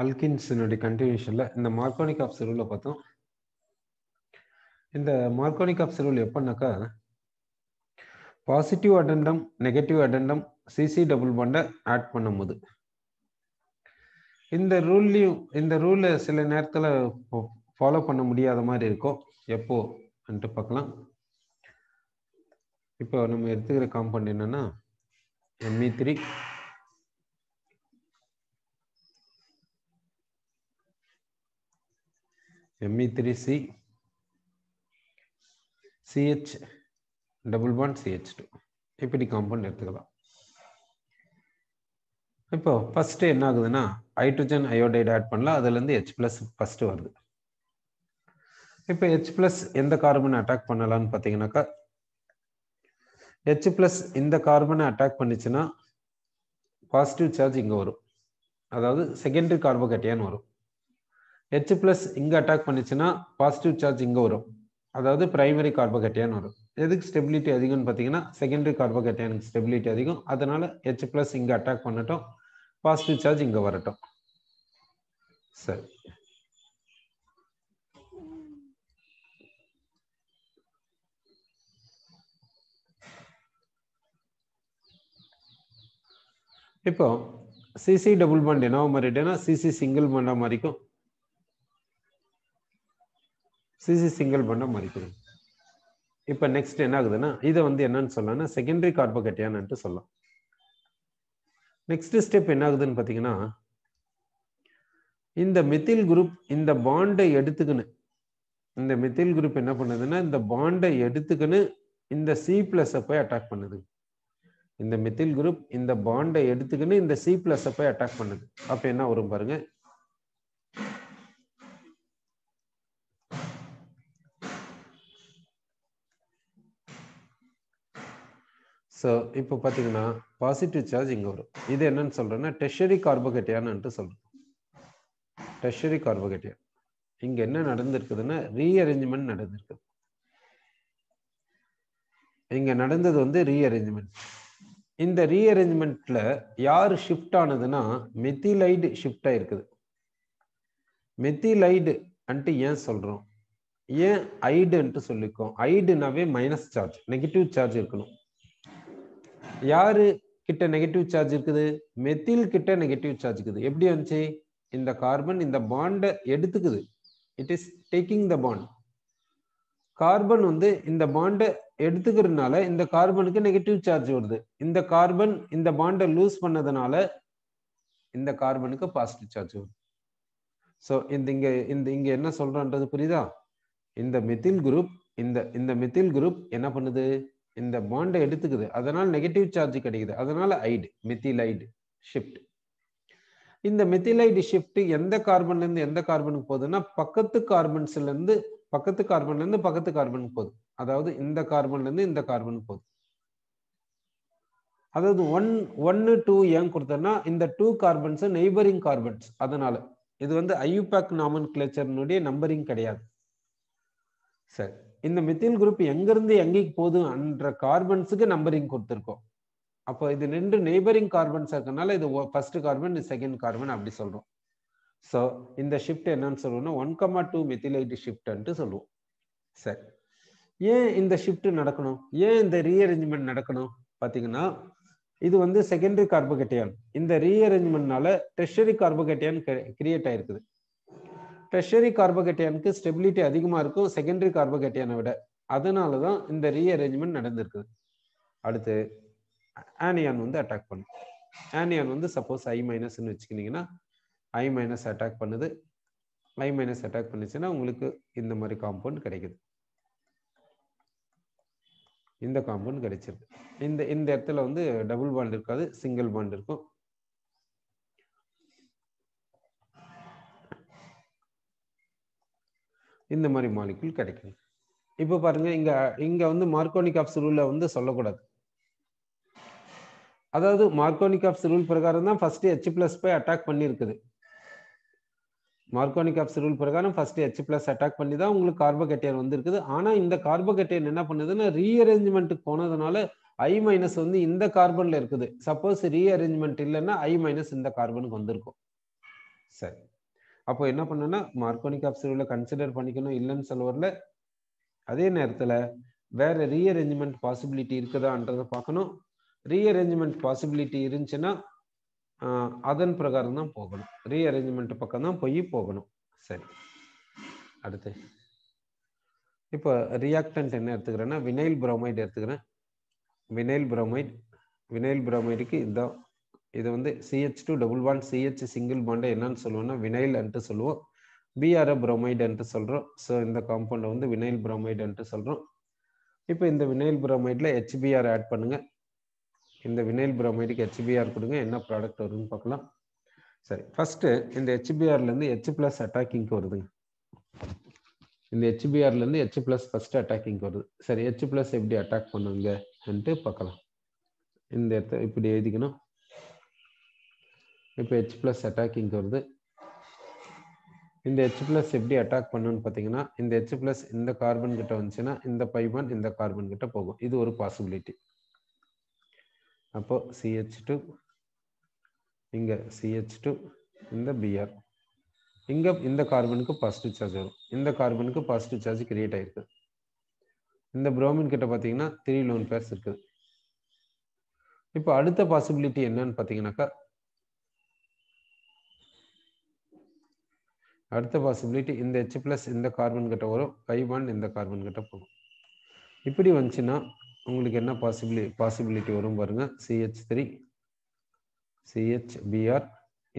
அல்கின்ஸினுடைய கண்டினியூஷன்ல இந்த மார்கோனிக் ஆஃப் ரூல பார்த்தோம் இந்த மார்க்கோனிக் ஆஃப் ரூல் எப்படின்னாக்கா பாசிட்டிவ் அட்டண்டம் நெகட்டிவ் அட்டண்டம் சிசி டபுள் பாண்டை ஆட் பண்ணும்போது இந்த ரூல்லையும் இந்த ரூலை சில நேரத்தில் ஃபாலோ பண்ண முடியாத மாதிரி இருக்கும் எப்போ வந்துட்டு பார்க்கலாம் இப்போ நம்ம எடுத்துக்கிற காம்பவுண்ட் என்னன்னா ME three e ME three C CH double one CH two இப்படி காம்பவுண்ட் எடுத்துக்கலாம் இப்போ ஃபஸ்ட்டு என்ன ஆகுதுன்னா ஹைட்ரஜன் அயோடைடு ஆட் பண்ணலாம் அதுலேருந்து ஹெச் ப்ளஸ் ஃபஸ்ட்டு வருது இப்போ ஹெச் ப்ளஸ் எந்த கார்பனை அட்டாக் பண்ணலான்னு பார்த்தீங்கன்னாக்கா ஹெச் ப்ளஸ் இந்த கார்பனை அட்டாக் பண்ணிச்சுன்னா பாசிட்டிவ் சார்ஜ் இங்கே வரும் அதாவது செகண்டரி கார்போகேட்டியான்னு வரும் ஹெச் ப்ளஸ் இங்கே அட்டாக் பண்ணிச்சுன்னா பாசிட்டிவ் சார்ஜ் இங்கே வரும் அதாவது பிரைமரி கார்போகேட்டியான் வரும் எதுக்கு ஸ்டெபிலிட்டி அதிகம்னு பார்த்தீங்கன்னா செகண்டரி கார்போகேட்டியானுக்கு ஸ்டெபிலிட்டி அதிகம் அதனால ஹெச் ப்ளஸ் இங்கே அட்டாக் பண்ணட்டும் பாசிட்டிவ் சார்ஜ் இங்கே வரட்டும் சரி இப்போ சிசி டபுள் பாண்ட் என்னவோ மாறிட்டேன்னா சிசி சிங்கிள் பாண்டாக மாறிக்கும் சிசி சிங்கிள் பண்டை மதிப்பிடும் இப்போ நெக்ஸ்ட் என்ன ஆகுதுன்னா இதை வந்து என்னன்னு சொல்லலாம்னா செகண்டரி கார்போகேட்டியான்ட்டு சொல்லலாம் நெக்ஸ்ட் ஸ்டெப் என்ன ஆகுதுன்னு பார்த்தீங்கன்னா இந்த மெத்தில் குரூப் இந்த பாண்டை எடுத்துக்கின்னு இந்த மெத்தில் குரூப் என்ன பண்ணுதுன்னா இந்த பாண்டை எடுத்துக்கின்னு இந்த சி பிளஸை போய் அட்டாக் பண்ணுது இந்த மெத்தில் குரூப் இந்த பாண்டை எடுத்துக்கின்னு இந்த சி பிளஸை போய் அட்டாக் பண்ணுது அப்போ என்ன வரும் பாருங்க ஸோ இப்போ பார்த்தீங்கன்னா பாசிட்டிவ் சார்ஜ் இங்கே வரும் இது என்னன்னு சொல்கிறேன்னா டெஷரி கார்போகேட்டியான்ட்டு சொல்கிறோம் டெஷரி கார்போகேட்டியா இங்கே என்ன நடந்திருக்குதுன்னா ரீஅரேஞ்ச்மெண்ட் நடந்திருக்குது இங்கே நடந்தது வந்து ரீஅரேஞ்ச்மெண்ட் இந்த ரீஅரேஞ்ச்மெண்ட்டில் யார் ஷிஃப்ட் ஆனதுன்னா மெத்திலைடு ஷிஃப்ட் ஆகிருக்குது மெத்திலைடு அன்ட்டு ஏன் சொல்கிறோம் ஏன் ஐடுன்ட்டு சொல்லிக்கோம் ஐடுனாவே மைனஸ் சார்ஜ் நெகட்டிவ் சார்ஜ் இருக்கணும் யாரு கிட்ட நெகட்டிவ் சார்ஜ் இருக்குது மெத்தில் கிட்ட நெகட்டிவ் சார்ஜ் இருக்குது எப்படி வந்துச்சு இந்த கார்பன் இந்த பாண்டை எடுத்துக்குது it is taking the bond carbon வந்து இந்த பாண்டை எடுத்துக்கிறதுனால இந்த கார்பனுக்கு நெகட்டிவ் சார்ஜ் வருது இந்த கார்பன் இந்த பாண்டை லூஸ் பண்ணதுனால இந்த கார்பனுக்கு பாசிட்டிவ் சார்ஜ் வருது ஸோ இந்த இங்க இந்த இங்க என்ன சொல்றான்றது புரியுதா இந்த மெத்தில் குரூப் இந்த இந்த மெத்தில் குரூப் என்ன பண்ணுது இந்த பாண்டை எடுத்துக்குது அதனால் நெகட்டிவ் சார்ஜ் கிடைக்குது அதனால ஐடு மெத்திலைடு ஷிஃப்ட் இந்த மெத்திலைடு ஷிஃப்ட் எந்த கார்பன்ல இருந்து எந்த கார்பனுக்கு போகுதுன்னா பக்கத்து கார்பன்ஸ்ல இருந்து பக்கத்து கார்பன்ல இருந்து பக்கத்து கார்பனுக்கு போகுது அதாவது இந்த கார்பன்ல இருந்து இந்த கார்பனுக்கு போகுது அதாவது ஒன் ஒன்னு டூ ஏன் கொடுத்தோம்னா இந்த டூ கார்பன்ஸ் நெய்பரிங் கார்பன்ஸ் அதனால இது வந்து ஐயூபேக் நாமன் கிளேச்சர்னுடைய நம்பரிங் கிடையாது சரி இந்த மெத்தில் குரூப் எங்கிருந்து எங்கேக்கு என்ற கார்பன்ஸுக்கு நம்பரிங் கொடுத்துருக்கோம் அப்போ இது ரெண்டு நெய்பரிங் கார்பன்ஸ் இருக்கனால இது ஃபர்ஸ்ட் கார்பன் இது செகண்ட் கார்பன் அப்படி சொல்கிறோம் ஸோ இந்த ஷிஃப்ட் என்னன்னு சொல்லுவோம்னா ஒன் கம்மா டூ மெத்திலைட் ஷிஃப்ட்ன்ட்டு சொல்லுவோம் சரி ஏன் இந்த ஷிஃப்ட் நடக்கணும் ஏன் இந்த ரீஅரேஞ்ச்மெண்ட் நடக்கணும் பார்த்தீங்கன்னா இது வந்து செகண்டரி கார்போகேட்டியான் இந்த ரீஅரேஞ்ச்மெண்ட்னால டெஷரி கார்போகேட்டியான் கிரியேட் ஆயிருக்குது டெஷரி கார்போகேட்டியானுக்கு ஸ்டெபிலிட்டி அதிகமாக இருக்கும் செகண்டரி கார்போகேட்டியானை விட அதனால தான் இந்த ரீஅரேஞ்ச்மெண்ட் நடந்திருக்குது அடுத்து ஆனியான் வந்து அட்டாக் பண்ணும் ஆனியான் வந்து சப்போஸ் ஐ மைனஸ்ன்னு வச்சுக்கிட்டிங்கன்னா ஐ மைனஸ் அட்டாக் பண்ணுது ஐ மைனஸ் அட்டாக் பண்ணிச்சுன்னா உங்களுக்கு இந்த மாதிரி காம்பவுண்ட் கிடைக்குது இந்த காம்பவுண்ட் கிடைச்சிருக்கு இந்த இந்த இடத்துல வந்து டபுள் பாண்ட் இருக்காது சிங்கிள் பாண்ட் இருக்கும் இந்த மாதிரி மாலிகுல் கிடைக்கும் இப்போ பாருங்க இங்க இங்க வந்து மார்க்கோனிக் ஆப்ஸ் ரூல வந்து சொல்லக்கூடாது அதாவது மார்க்கோனிக் ஆப்ஸ் ரூல் பிரகாரம் தான் ஃபர்ஸ்ட் ஹெச் பிளஸ் போய் அட்டாக் பண்ணியிருக்குது ஆப்ஸ் ரூல் பிரகாரம் ஃபர்ஸ்ட் ஹெச் பிளஸ் அட்டாக் பண்ணி தான் உங்களுக்கு கார்போகேட்டியன் வந்திருக்குது ஆனால் இந்த கார்போகேட்டியன் என்ன பண்ணுதுன்னா ரீஅரேஞ்ச்மெண்ட்டுக்கு போனதுனால ஐ மைனஸ் வந்து இந்த கார்பன்ல இருக்குது சப்போஸ் ரீஅரேஞ்ச்மெண்ட் இல்லைன்னா ஐ மைனஸ் இந்த கார்பனுக்கு வந்திருக்கும் சரி அப்போ என்ன பண்ணணும்னா மார்க்கோனிக் அப்சர்வில் கன்சிடர் பண்ணிக்கணும் இல்லைன்னு சொல்ல அதே நேரத்தில் வேற ரீஅரேஞ்ச்மெண்ட் பாசிபிலிட்டி இருக்குதான்றத பார்க்கணும் ரீஅரேஞ்ச்மெண்ட் பாசிபிலிட்டி இருந்துச்சுன்னா அதன் பிரகாரம் தான் போகணும் ரீஅரேஞ்ச்மெண்ட் பக்கம் தான் போய் போகணும் சரி அடுத்து இப்போ ரியாக்டன்ட் என்ன எடுத்துக்கிறேன்னா வினைல் புரோமைடு எடுத்துக்கிறேன் வினைல் புரோமைட் வினைல் புரோமைடுக்கு இதுதான் இது வந்து CH two double one CH single பாண்டை என்னன்னு சொல்லுவோம்னா வினைல்ன்ட்டு சொல்லுவோம் பிஆர்எ புரோமைடுன்ட்டு சொல்கிறோம் ஸோ இந்த காம்பவுண்டை வந்து வினைல் புரோமைடுன்ட்டு சொல்கிறோம் இப்போ இந்த வினைல் ப்ரோமைடில் ஹெச்பிஆர் ஆட் பண்ணுங்கள் இந்த வினைல் ப்ரோமைடுக்கு ஹெச்பிஆர் கொடுங்க என்ன ப்ராடக்ட் வருதுன்னு பார்க்கலாம் சரி ஃபஸ்ட்டு இந்த ஹெச்பிஆர்லேருந்து ஹெச் ப்ளஸ் அட்டாக்கிங்க்கு வருதுங்க இந்த ஹெச்பிஆர்லேருந்து ஹெச் ப்ளஸ் ஃபஸ்ட்டு அட்டாக்கிங்க்கு வருது சரி ஹெச் ப்ளஸ் எப்படி அட்டாக் பண்ணுங்கன்ட்டு பார்க்கலாம் இந்த இடத்த இப்படி எழுதிக்கணும் இப்போ ஹெச் ப்ளஸ் அட்டாக்கிங் வருது இந்த ஹெச் ப்ளஸ் எப்படி அட்டாக் பண்ணுன்னு பார்த்தீங்கன்னா இந்த ஹெச் ப்ளஸ் இந்த கார்பன் கிட்ட வந்துச்சுன்னா இந்த பைபன் இந்த கார்பன் கிட்ட போகும் இது ஒரு பாசிபிலிட்டி அப்போ சிஹெச் டூ இங்கே சிஹெச் டூ இந்த பிஆர் இங்கே இந்த கார்பனுக்கு பாசிட்டிவ் சார்ஜ் வரும் இந்த கார்பனுக்கு பாசிட்டிவ் சார்ஜ் கிரியேட் ஆயிருக்கு இந்த புரோமின் கிட்ட பார்த்தீங்கன்னா த்ரீ லோன் பேர்ஸ் இருக்குது இப்போ அடுத்த பாசிபிலிட்டி என்னன்னு பார்த்தீங்கன்னாக்கா அடுத்த பாசிபிலிட்டி இந்த ஹெச் ப்ளஸ் இந்த கார்பன் கிட்ட வரும் ஐ ஒன் இந்த கார்பன் கிட்ட போகும் இப்படி வந்துச்சுன்னா உங்களுக்கு என்ன பாசிபிலி பாசிபிலிட்டி வரும் பாருங்க சிஹெச் த்ரீ சிஹெச் பிஆர்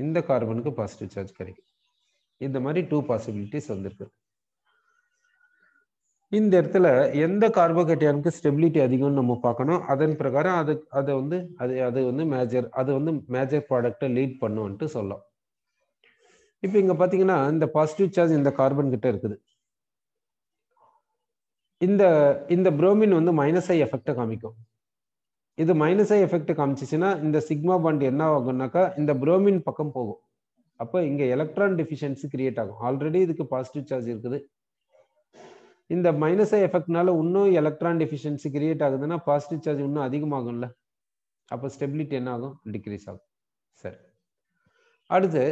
இந்த கார்பனுக்கு பாசிட்டிவ் சார்ஜ் கிடைக்கும் இந்த மாதிரி டூ பாசிபிலிட்டிஸ் வந்திருக்கு இந்த இடத்துல எந்த கார்போகேட்டியானுக்கு ஸ்டெபிலிட்டி அதிகம்னு நம்ம பார்க்கணும் அதன் பிரகாரம் அது அதை வந்து அது அது வந்து மேஜர் அது வந்து மேஜர் ப்ராடக்டை லீட் பண்ணுவோன்ட்டு சொல்லலாம் இப்போ இங்கே பார்த்தீங்கன்னா இந்த பாசிட்டிவ் சார்ஜ் இந்த கார்பன் கிட்ட இருக்குது இந்த இந்த புரோமின் வந்து மைனஸ் ஐ எஃபெக்டை காமிக்கும் இது மைனஸ் ஐ எஃபெக்ட் காமிச்சிச்சுன்னா இந்த சிக்மா பாண்ட் என்ன ஆகும்னாக்கா இந்த புரோமின் பக்கம் போகும் அப்போ இங்கே எலக்ட்ரான் டெஃபிஷியன்சி கிரியேட் ஆகும் ஆல்ரெடி இதுக்கு பாசிட்டிவ் சார்ஜ் இருக்குது இந்த மைனஸ் ஐ எஃபெக்ட்னால இன்னும் எலக்ட்ரான் டெஃபிஷியன்சி கிரியேட் ஆகுதுன்னா பாசிட்டிவ் சார்ஜ் இன்னும் அதிகமாகும்ல அப்போ ஸ்டெபிலிட்டி என்ன ஆகும் டிக்ரீஸ் ஆகும் சரி அடுத்து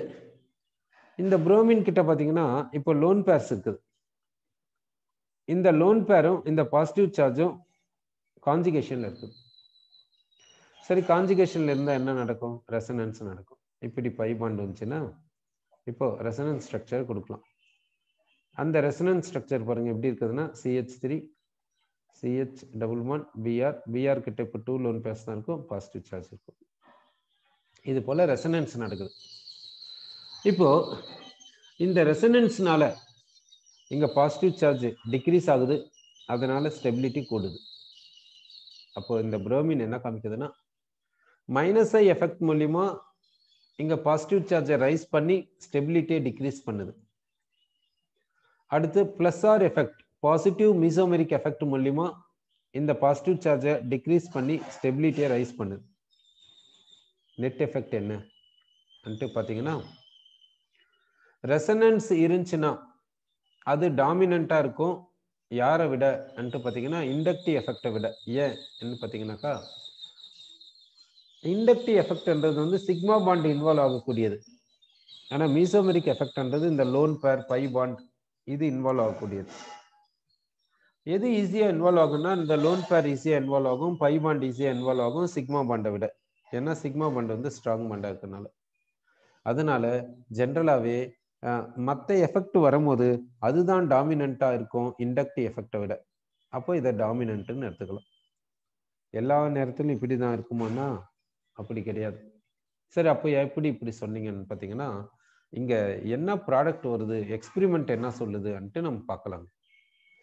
இந்த புரோமின் கிட்ட பார்த்தீங்கன்னா இப்போ லோன் பேர்ஸ் இருக்குது இந்த லோன் பேரும் இந்த பாசிட்டிவ் சார்ஜும் கான்ஜிகேஷனில் இருக்குது சரி கான்ஜிகேஷனில் இருந்தால் என்ன நடக்கும் ரெசனன்ஸ் நடக்கும் இப்படி பை பாண்ட் வந்துச்சுன்னா இப்போ ரெசனன்ஸ் ஸ்ட்ரக்சர் கொடுக்கலாம் அந்த ரெசனன்ஸ் ஸ்ட்ரக்சர் பாருங்கள் எப்படி இருக்குதுன்னா CH three CH double one BR BR கிட்ட இப்போ டூ லோன் பேர்ஸ் தான் இருக்கும் பாசிட்டிவ் சார்ஜ் இருக்கும் இது போல் ரெசனன்ஸ் நடக்குது இப்போ இந்த ரெசனன்ஸ்னால இங்கே பாசிட்டிவ் சார்ஜ் டிக்ரீஸ் ஆகுது அதனால ஸ்டெபிலிட்டி கூடுது அப்போ இந்த புரோமின் என்ன காமிக்குதுன்னா மைனஸ் ஐ எஃபெக்ட் மூலியமா இங்க பாசிட்டிவ் சார்ஜை ரைஸ் பண்ணி ஸ்டெபிலிட்டியை டிக்ரீஸ் பண்ணுது அடுத்து plus R effect positive mesomeric effect மூலியமா இந்த பாசிட்டிவ் சார்ஜை டிக்ரீஸ் பண்ணி ஸ்டெபிலிட்டியை ரைஸ் பண்ணுது நெட் எஃபெக்ட் என்ன அன்ட்டு பார்த்தீங்கன்னா ரெசனன்ஸ் இருந்துச்சுன்னா அது டாமினண்ட்டாக இருக்கும் யாரை விட அன்ட்டு பார்த்தீங்கன்னா இண்டக்டிவ் எஃபெக்டை விட ஏன்னு பார்த்தீங்கன்னாக்கா இண்டக்டிவ் எஃபெக்ட்ன்றது வந்து சிக்மா பாண்ட் இன்வால்வ் ஆகக்கூடியது ஆனால் மீசோமெரிக் எஃபெக்ட்ன்றது இந்த லோன் பேர் பை பாண்ட் இது இன்வால்வ் ஆகக்கூடியது எது ஈஸியாக இன்வால்வ் ஆகும்னா இந்த லோன் பேர் ஈஸியாக இன்வால்வ் ஆகும் பை பாண்ட் ஈஸியாக இன்வால்வ் ஆகும் சிக்மா பாண்டை விட ஏன்னா சிக்மா பாண்ட் வந்து ஸ்ட்ராங் பாண்டாக இருக்கிறதுனால அதனால ஜென்ரலாகவே மற்ற எஃபெக்ட் வரும்போது அதுதான் டாமினண்ட்டாக இருக்கும் இண்டக்டிவ் எஃபெக்டை விட அப்போ இதை டாமினண்ட்டுன்னு எடுத்துக்கலாம் எல்லா நேரத்திலும் இப்படி தான் இருக்குமானா அப்படி கிடையாது சரி அப்போ எப்படி இப்படி சொன்னீங்கன்னு பார்த்தீங்கன்னா இங்கே என்ன ப்ராடக்ட் வருது எக்ஸ்பிரிமெண்ட் என்ன சொல்லுதுன்ட்டு நம்ம பார்க்கலாம்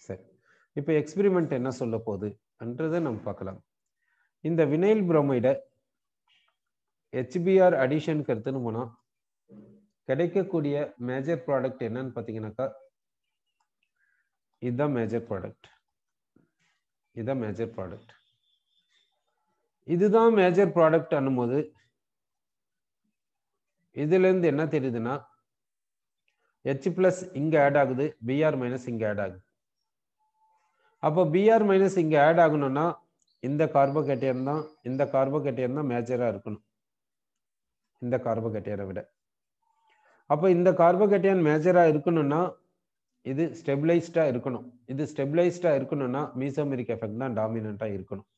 சரி இப்போ எக்ஸ்பிரிமெண்ட் என்ன சொல்ல போகுதுன்றதை நம்ம பார்க்கலாம் இந்த வினைல் புரோமைடை ஹெச்பிஆர் அடிஷனுக்கு கருத்துன்னு போனால் கிடைக்கக்கூடிய மேஜர் ப்ராடக்ட் என்னன்னு பார்த்தீங்கன்னாக்கா இதுதான் மேஜர் ப்ராடக்ட் இதுதான் மேஜர் ப்ராடக்ட் இதுதான் மேஜர் ப்ராடக்ட் அனும்போது இதுலேருந்து என்ன தெரியுதுன்னா ஹெச் பிளஸ் இங்கே ஆட் ஆகுது பிஆர் மைனஸ் இங்கே ஆட் ஆகுது அப்போ பிஆர் மைனஸ் இங்கே ஆட் ஆகணும்னா இந்த கார்போகேட்டியன் தான் இந்த கார்போகேட்டியன் தான் மேஜராக இருக்கணும் இந்த கார்போகேட்டியனை விட அப்போ இந்த கார்போகேட்டையான் மேஜராக இருக்கணும்னா இது ஸ்டெபிளைஸ்டாக இருக்கணும் இது ஸ்டெபிளைஸ்டாக இருக்கணும்னா மீசோமெரிக் எஃபெக்ட் தான் டாமினண்ட்டாக இருக்கணும்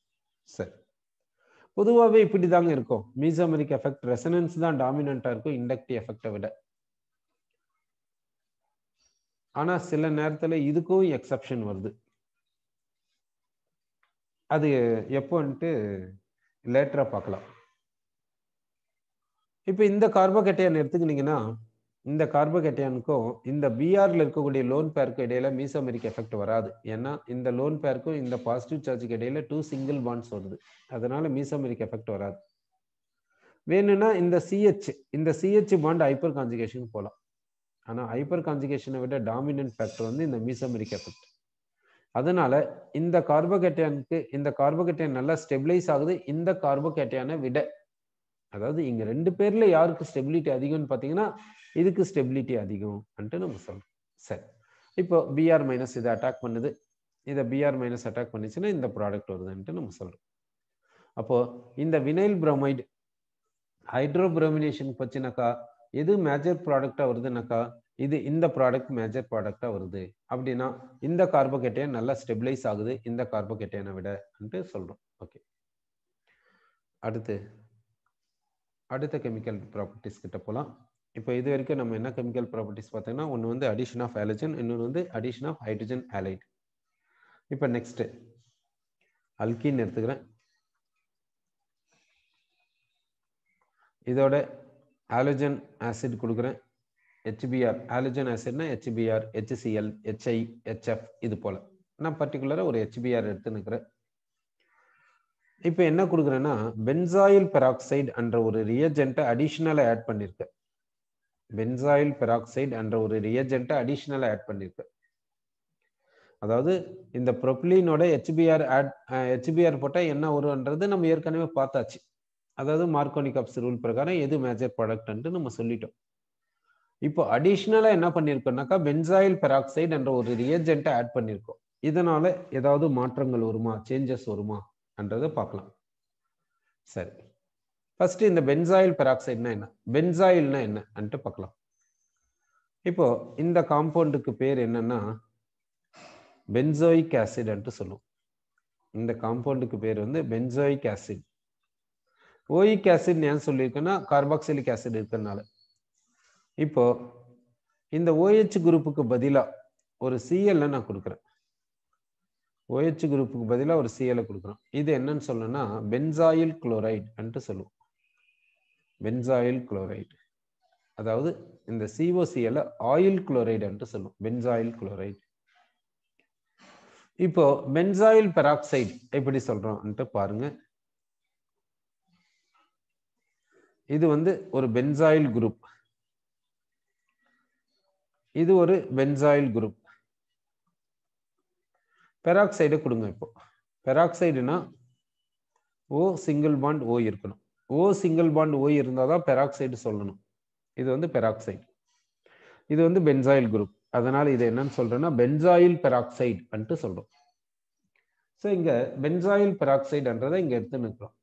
சரி பொதுவாகவே இப்படி தாங்க இருக்கும் மீசோமெரிக் எஃபெக்ட் ரெசனன்ஸ் தான் டாமினண்ட்டாக இருக்கும் இண்டக்டி எஃபெக்டை விட ஆனால் சில நேரத்தில் இதுக்கும் எக்ஸப்ஷன் வருது அது எப்போன்ட்டு லேட்டராக பார்க்கலாம் இப்போ இந்த கார்போகேட்டையான் எடுத்துக்கினீங்கன்னா இந்த கார்போகேட்டையானுக்கும் இந்த பிஆரில் இருக்கக்கூடிய லோன் பேருக்கும் இடையில மீசோமெரிக் எஃபெக்ட் வராது ஏன்னா இந்த லோன் பேருக்கும் இந்த பாசிட்டிவ் சார்ஜுக்கு இடையில டூ சிங்கிள் பாண்ட்ஸ் வருது அதனால மீசோமெரிக் எஃபெக்ட் வராது வேணும்னா இந்த சிஹெச் இந்த சிஹெச் பாண்ட் ஹைப்பர் கான்ஜிகேஷன் போகலாம் ஆனால் ஹைப்பர் கான்ஜுகேஷனை விட டாமினன்ட் ஃபேக்டர் வந்து இந்த மீசோமெரிக் எஃபெக்ட் அதனால இந்த கார்போகேட்டையானுக்கு இந்த கார்போகேட்டையான் நல்லா ஸ்டெபிலைஸ் ஆகுது இந்த கார்போகேட்டையானை விட அதாவது இங்க ரெண்டு பேர்ல யாருக்கு ஸ்டெபிலிட்டி அதிகம்னு பாத்தீங்கன்னா இதுக்கு ஸ்டெபிலிட்டி அதிகம் அப்படின்ட்டு நம்ம சொல்கிறோம் சரி இப்போ பிஆர் மைனஸ் இதை அட்டாக் பண்ணுது இதை பிஆர் மைனஸ் அட்டாக் பண்ணிச்சுன்னா இந்த ப்ராடக்ட் வருதுன்ட்டு நம்ம சொல்கிறோம் அப்போது இந்த வினைல் ஹைட்ரோ ப்ரோமினேஷன் வச்சுனாக்கா எது மேஜர் ப்ராடக்டாக வருதுனாக்கா இது இந்த ப்ராடக்ட் மேஜர் ப்ராடக்டாக வருது அப்படின்னா இந்த கார்போகேட்டையன் நல்லா ஸ்டெபிளைஸ் ஆகுது இந்த கார்போகேட்டையனை விடன்ட்டு சொல்கிறோம் ஓகே அடுத்து அடுத்த கெமிக்கல் ப்ராப்பர்ட்டிஸ் கிட்ட போகலாம் இப்போ இது வரைக்கும் நம்ம என்ன கெமிக்கல் ப்ராப்பர்ட்டிஸ் பார்த்தீங்கன்னா ஒன்று வந்து அடிஷன் ஆஃப் ஆலஜன் இன்னொன்று வந்து அடிஷன் ஆஃப் ஹைட்ரஜன் ஆலைட் இப்போ நெக்ஸ்ட்டு அல்கின்னு எடுத்துக்கிறேன் இதோட ஆலஜன் ஆசிட் கொடுக்குறேன் ஹெச்பிஆர் ஆலஜன் ஆசிட்னா ஹெச்பிஆர் ஹெச்சிஎல் ஹெச்ஐ ஹெச்எஃப் இது போல் நான் பர்டிகுலராக ஒரு ஹெச்பிஆர் எடுத்துன்னுக்கிறேன் இப்போ என்ன கொடுக்குறேன்னா பென்சாயில் பெராக்சைடு என்ற ஒரு ரியஜென்ட்டை அடிஷ்னலாக ஆட் பண்ணியிருக்கேன் பென்சாயில் பெராக்சைடு என்ற ஒரு ரியஜென்ட்டை அடிஷ்னலாக ஆட் பண்ணியிருக்கு அதாவது இந்த ப்ரொப்ளீனோட ஹெச்பிஆர் ஆட் ஹெச்பிஆர் போட்டால் என்ன வருன்றது நம்ம ஏற்கனவே பார்த்தாச்சு அதாவது மார்க்கோனிக் அப்ஸ் ரூல் பிரகாரம் எது மேஜர் ப்ராடக்ட்ன்ட்டு நம்ம சொல்லிட்டோம் இப்போ அடிஷ்னலாக என்ன பண்ணியிருக்கோம்னாக்கா பென்சாயில் பெராக்சைடு என்ற ஒரு ரியஜென்ட்டை ஆட் பண்ணியிருக்கோம் இதனால் ஏதாவது மாற்றங்கள் வருமா சேஞ்சஸ் வருமா என்றதை பார்க்கலாம் சரி ஃபர்ஸ்ட் இந்த பென்சாயில் பெராக்சைட்னா என்ன பென்சாயில்னா என்னன்ட்டு பார்க்கலாம் இப்போ இந்த காம்பவுண்டுக்கு பேர் என்னன்னா பென்சோயிக் ஆசிட்ன்ட்டு சொல்லுவோம் இந்த காம்பவுண்டுக்கு பேர் வந்து பென்சோயிக் ஆசிட் ஓயிக் ஆசிட் ஏன் சொல்லியிருக்கேன்னா கார்பாக்சிலிக் ஆசிட் இருக்கிறதுனால இப்போ இந்த ஓஹெச் குரூப்புக்கு பதிலாக ஒரு சிஎல்ல நான் கொடுக்குறேன் ஓஹெச் குரூப்புக்கு பதிலாக ஒரு சிஎல்ல கொடுக்குறோம் இது என்னன்னு சொல்லணும்னா பென்சாயில் குளோரைட் சொல்லுவோம் பென்சாயில் குளோரைடு அதாவது இந்த சிஓசிஎல் ஆயில் குளோரைடு என்று சொல்லும் பென்சாயில் குளோரைடு இப்போ பென்சாயில் பெராக்சைடு எப்படி சொல்றோம்ன்ட்டு பாருங்க இது வந்து ஒரு பென்சாயில் குரூப் இது ஒரு பென்சாயில் குரூப் பெராக்சைடு கொடுங்க இப்போ பெராக்சைடுனா ஓ சிங்கிள் பாண்ட் ஓ இருக்கணும் ஓ சிங்கிள் பாண்ட் ஓ இருந்தால் தான் பெராக்சைடு சொல்லணும் இது வந்து பெராக்சைடு இது வந்து பென்சாயில் குரூப் அதனால் இது என்னன்னு சொல்கிறேன்னா பென்சாயில் பெராக்சைடு வந்துட்டு சொல்கிறோம் ஸோ இங்கே பென்சாயில் பெராக்சைடுன்றதை இங்கே எடுத்து நிற்கிறோம்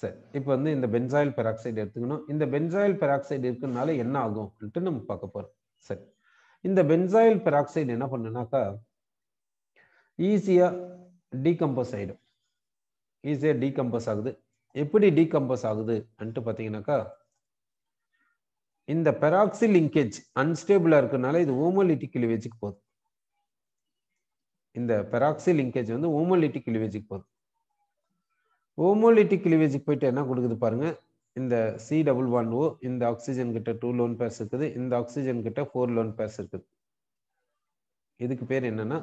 சரி இப்போ வந்து இந்த பென்சாயில் பெராக்சைடு எடுத்துக்கணும் இந்த பென்சாயில் பெராக்சைடு இருக்குனால என்ன ஆகும் அப்படின்ட்டு நம்ம பார்க்க போகிறோம் சரி இந்த பென்சாயில் பெராக்சைடு என்ன பண்ணுனாக்கா ஈஸியாக டீகம்போஸ் ஆகிடும் ஈஸியாக டீகம்போஸ் ஆகுது எப்படி டீகம்போஸ் ஆகுது அன்ட்டு பார்த்தீங்கன்னாக்கா இந்த பெராக்சி லிங்கேஜ் அன்ஸ்டேபிளாக இருக்கிறதுனால இது ஓமலிட்டிக் லிவேஜுக்கு போகுது இந்த பெராக்சி லிங்கேஜ் வந்து ஓமலிட்டிக் லிவேஜுக்கு போகுது ஓமோலிட்டிக் லிவேஜுக்கு போயிட்டு என்ன கொடுக்குது பாருங்க இந்த சி டபுள் ஒன் ஓ இந்த ஆக்சிஜன் கிட்ட டூ லோன் பேர்ஸ் இருக்குது இந்த ஆக்சிஜன் கிட்ட ஃபோர் லோன் பேர்ஸ் இருக்குது இதுக்கு பேர் என்னன்னா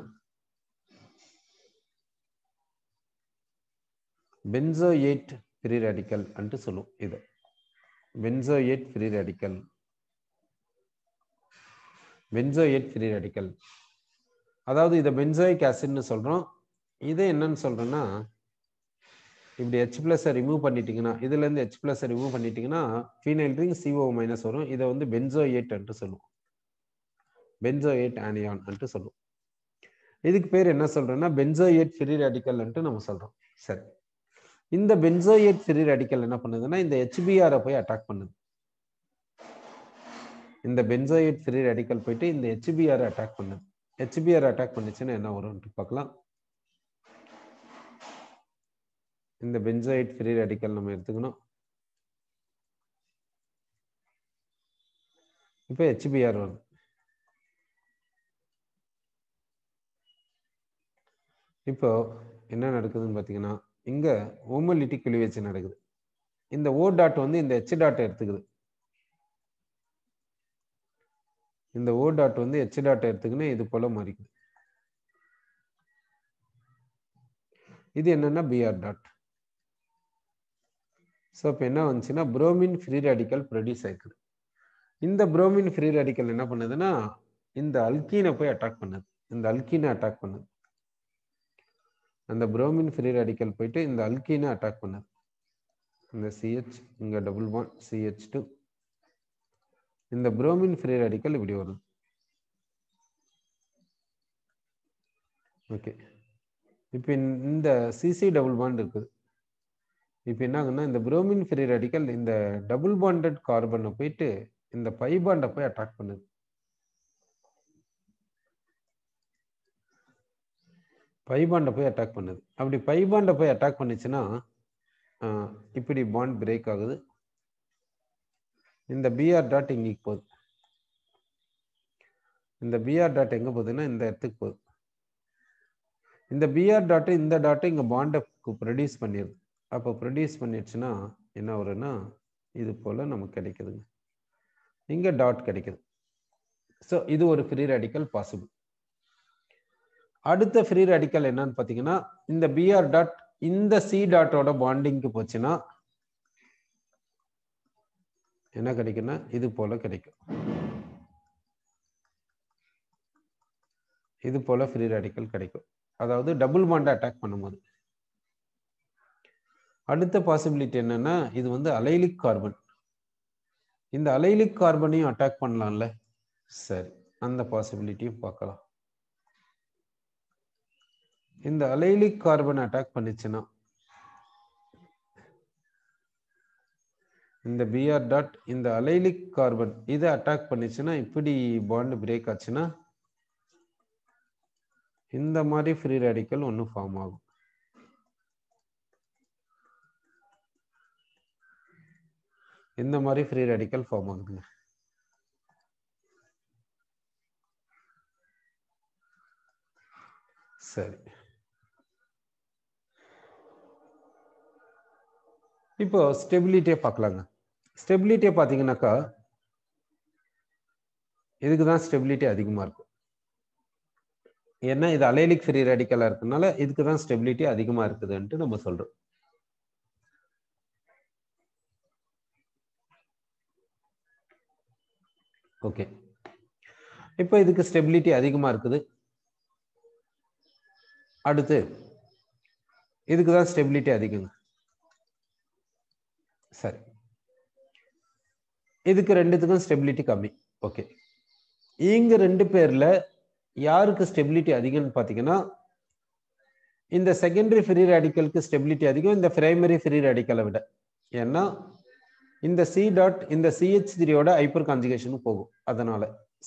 பென்சோயேட் ஃப்ரீ ரேடிக்கல் அன்ட்டு சொல்லும் இது benzoate free radical benzoate free radical அதாவது இதை பென்சோயிக் ஆசிட்னு சொல்கிறோம் இதை என்னன்னு சொல்கிறேன்னா இப்படி ஹெச் ப்ளஸை ரிமூவ் பண்ணிட்டீங்கன்னா இதுலேருந்து ஹெச் ப்ளஸை ரிமூவ் பண்ணிட்டீங்கன்னா ஃபீனைல் ரிங் சிஓ மைனஸ் வரும் இதை வந்து பென்சோயேட் என்று சொல்லுவோம் பென்சோயேட் ஆனியான் அன்ட்டு சொல்லுவோம் இதுக்கு பேர் என்ன சொல்கிறோன்னா பென்சோயேட் ஃப்ரீ ரேடிக்கல் நம்ம சொல்கிறோம் சரி இந்த பென்சோயேட் ஃப்ரீ ரடிக்கல் என்ன பண்ணுதுன்னா இந்த ஹெச்பிஆரை போய் அட்டாக் பண்ணுது இந்த பென்சோயேட் ஃப்ரீ ரடிக்கல் போயிட்டு இந்த ஹெச்பிஆரை அட்டாக் பண்ணுது ஹெச்பிஆர் அட்டாக் பண்ணுச்சுன்னா என்ன வரும் பார்க்கலாம் இந்த பென்சோயேட் ஃப்ரீ ரடிக்கல் நம்ம எடுத்துக்கணும் இப்போ ஹெச்பிஆர் வருது இப்போ என்ன நடக்குதுன்னு பார்த்தீங்கன்னா இங்கே ஓமலிட்டி கிளிவேச்சு நடக்குது இந்த ஓ டாட் வந்து இந்த ஹெச் டாட் எடுத்துக்குது இந்த ஓ டாட் வந்து ஹெச் டாட் எடுத்துக்குன்னு இது போல மாறிக்குது இது என்னன்னா பிஆர் டாட் ஸோ இப்போ என்ன வந்துச்சுன்னா புரோமின் ஃப்ரீ ரெடிக்கல் ப்ரொடியூஸ் ஆகிடுது இந்த புரோமின் ஃப்ரீ ரெடிக்கல் என்ன பண்ணுதுன்னா இந்த அல்கீனை போய் அட்டாக் பண்ணுது இந்த அல்கீனை அட்டாக் பண்ணுது அந்த புரோமின் ஃப்ரீ ரெடிக்கல் போயிட்டு இந்த அல்கீனை அட்டாக் பண்ணுது இந்த சிஹெச் இங்கே டபுள் ஒன் சிஹெச் டூ இந்த புரோமின் ஃப்ரீ ரெடிக்கல் இப்படி வரும் ஓகே இப்போ இந்த சிசி டபுள் பாண்ட் இருக்குது இப்போ என்ன ஆகுதுன்னா இந்த புரோமின் ஃப்ரீ ரெடிக்கல் இந்த டபுள் பாண்டட் கார்பனை போயிட்டு இந்த பை பாண்டை போய் அட்டாக் பண்ணுது பைபாண்டை போய் அட்டாக் பண்ணுது அப்படி பைபாண்டை போய் அட்டாக் பண்ணுச்சுன்னா இப்படி பாண்ட் பிரேக் ஆகுது இந்த பிஆர் டாட் இங்கே போகுது இந்த பிஆர் டாட் எங்கே போகுதுன்னா இந்த இடத்துக்கு போகுது இந்த பிஆர் டாட்டு இந்த டாட்டு இங்கே பாண்டை ப்ரொடியூஸ் பண்ணிடுது அப்போ ப்ரொடியூஸ் பண்ணிடுச்சுன்னா என்ன வரும்னா இது போல் நமக்கு கிடைக்குதுங்க இங்கே டாட் கிடைக்குது ஸோ இது ஒரு ஃப்ரீ ரேடிக்கல் பாசிபிள் அடுத்த ஃப்ரீ ரெடிக்கல் என்னன்னு பார்த்தீங்கன்னா இந்த பிஆர் டாட் இந்த சி டாட்டோட பாண்டிங்க்கு போச்சுன்னா என்ன கிடைக்குன்னா இது போல கிடைக்கும் இது போல ஃப்ரீ ரெடிக்கல் கிடைக்கும் அதாவது டபுள் பாண்டை அட்டாக் பண்ணும்போது அடுத்த பாசிபிலிட்டி என்னன்னா இது வந்து அலைலிக் கார்பன் இந்த அலைலிக் கார்பனையும் அட்டாக் பண்ணலாம்ல சரி அந்த பாசிபிலிட்டியும் பார்க்கலாம் இந்த அலைலிக் கார்பன் அட்டாக் பண்ணிச்சுன்னா இந்த பிஆர் டாட் இந்த அலைலிக் கார்பன் இதை அட்டாக் பண்ணிச்சுன்னா இப்படி பாண்டு பிரேக் ஆச்சுன்னா இந்த மாதிரி ஃப்ரீ ரேடிக்கல் ஒன்று ஃபார்ம் ஆகும் இந்த மாதிரி ஃப்ரீ ரேடிக்கல் ஃபார்ம் ஆகுதுங்க சரி இப்போ ஸ்டெபிலிட்டியை பார்க்கலாங்க ஸ்டெபிலிட்டியை பார்த்தீங்கன்னாக்கா இதுக்கு தான் ஸ்டெபிலிட்டி அதிகமாக இருக்கும் ஏன்னா இது அலைலிக் ஃப்ரீ ரெடிக்கலாக இருக்கனால இதுக்கு தான் ஸ்டெபிலிட்டி அதிகமாக இருக்குதுன்ட்டு நம்ம சொல்கிறோம் ஓகே இப்போ இதுக்கு ஸ்டெபிலிட்டி அதிகமாக இருக்குது அடுத்து இதுக்கு தான் ஸ்டெபிலிட்டி அதிகங்க சரி இதுக்கு ரெண்டுத்துக்கும் ஸ்டெபிலிட்டி கம்மி ஓகே இங்க ரெண்டு பேர்ல யாருக்கு ஸ்டெபிலிட்டி அதிகம்னு பார்த்தீங்கன்னா இந்த செகண்டரி ஃப்ரீ ரேடிக்கலுக்கு ஸ்டெபிலிட்டி அதிகம் இந்த பிரைமரி ஃப்ரீ ரேடிக்கலை விட ஏன்னா இந்த சி டாட் இந்த சிஹெச் த்ரீயோட ஹைப்பர் கான்ஜுகேஷனும் போகும் அதனால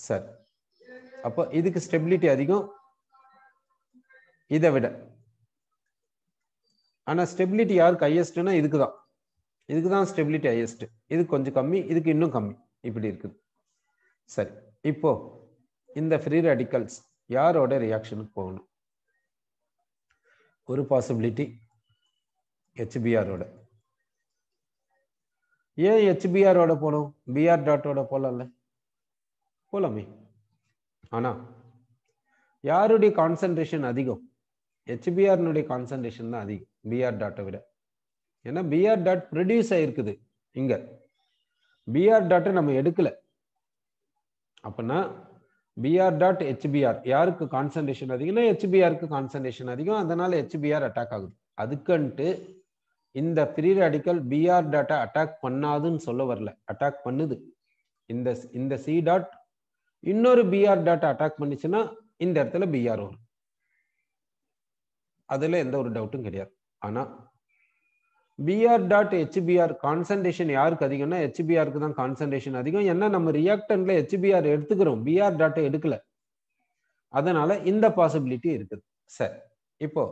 சரி அப்போ இதுக்கு ஸ்டெபிலிட்டி அதிகம் இதை விட ஆனால் ஸ்டெபிலிட்டி யாருக்கு ஹையஸ்ட்னா இதுக்கு தான் இதுக்கு தான் ஸ்டெபிலிட்டி ஹையஸ்ட் இது கொஞ்சம் கம்மி இதுக்கு இன்னும் கம்மி இப்படி இருக்குது சரி இப்போ இந்த ஃப்ரீ ரெடிக்கல்ஸ் யாரோட ரியாக்ஷனுக்கு போகணும் ஒரு பாசிபிலிட்டி ஹெச்பிஆரோட ஏன் ஹெச்பிஆரோட போகணும் பிஆர் டாட்டோட போகலாம்ல போகலாமே ஆனால் யாருடைய கான்சன்ட்ரேஷன் அதிகம் ஹெச்பிஆர்னுடைய கான்சன்ட்ரேஷன் தான் அதிகம் பிஆர் டாட்டை விட ஏன்னா பிஆர் டாட் ப்ரொடியூஸ் ஆயிருக்குது இங்க பிஆர் டாட்டை நம்ம எடுக்கல அப்படின்னா பிஆர் டாட் ஹெச்பிஆர் யாருக்கு கான்சன்ட்ரேஷன் அதிகம்னா ஹெச்பிஆருக்கு கான்சன்ட்ரேஷன் அதிகம் அதனால ஹெச்பிஆர் அட்டாக் ஆகுது அதுக்குன்ட்டு இந்த ஃப்ரீ ரேடிக்கல் பிஆர் டாட்டை அட்டாக் பண்ணாதுன்னு சொல்ல வரல அட்டாக் பண்ணுது இந்த இந்த சி டாட் இன்னொரு பிஆர் டாட்டை அட்டாக் பண்ணுச்சுன்னா இந்த இடத்துல பிஆர் வரும் அதில் எந்த ஒரு டவுட்டும் கிடையாது ஆனால் பிஆர் டாட் ஹெச்பிஆர் கான்சன்ட்ரேஷன் யாருக்கு அதிகம்னா ஹெச்பிஆருக்கு தான் கான்சன்ட்ரேஷன் அதிகம் ஏன்னா நம்ம ரியாக்டன்ல ஹெச்பிஆர் எடுத்துக்கிறோம் பிஆர் டாட்டை எடுக்கல அதனால இந்த பாசிபிலிட்டி இருக்குது சார் இப்போ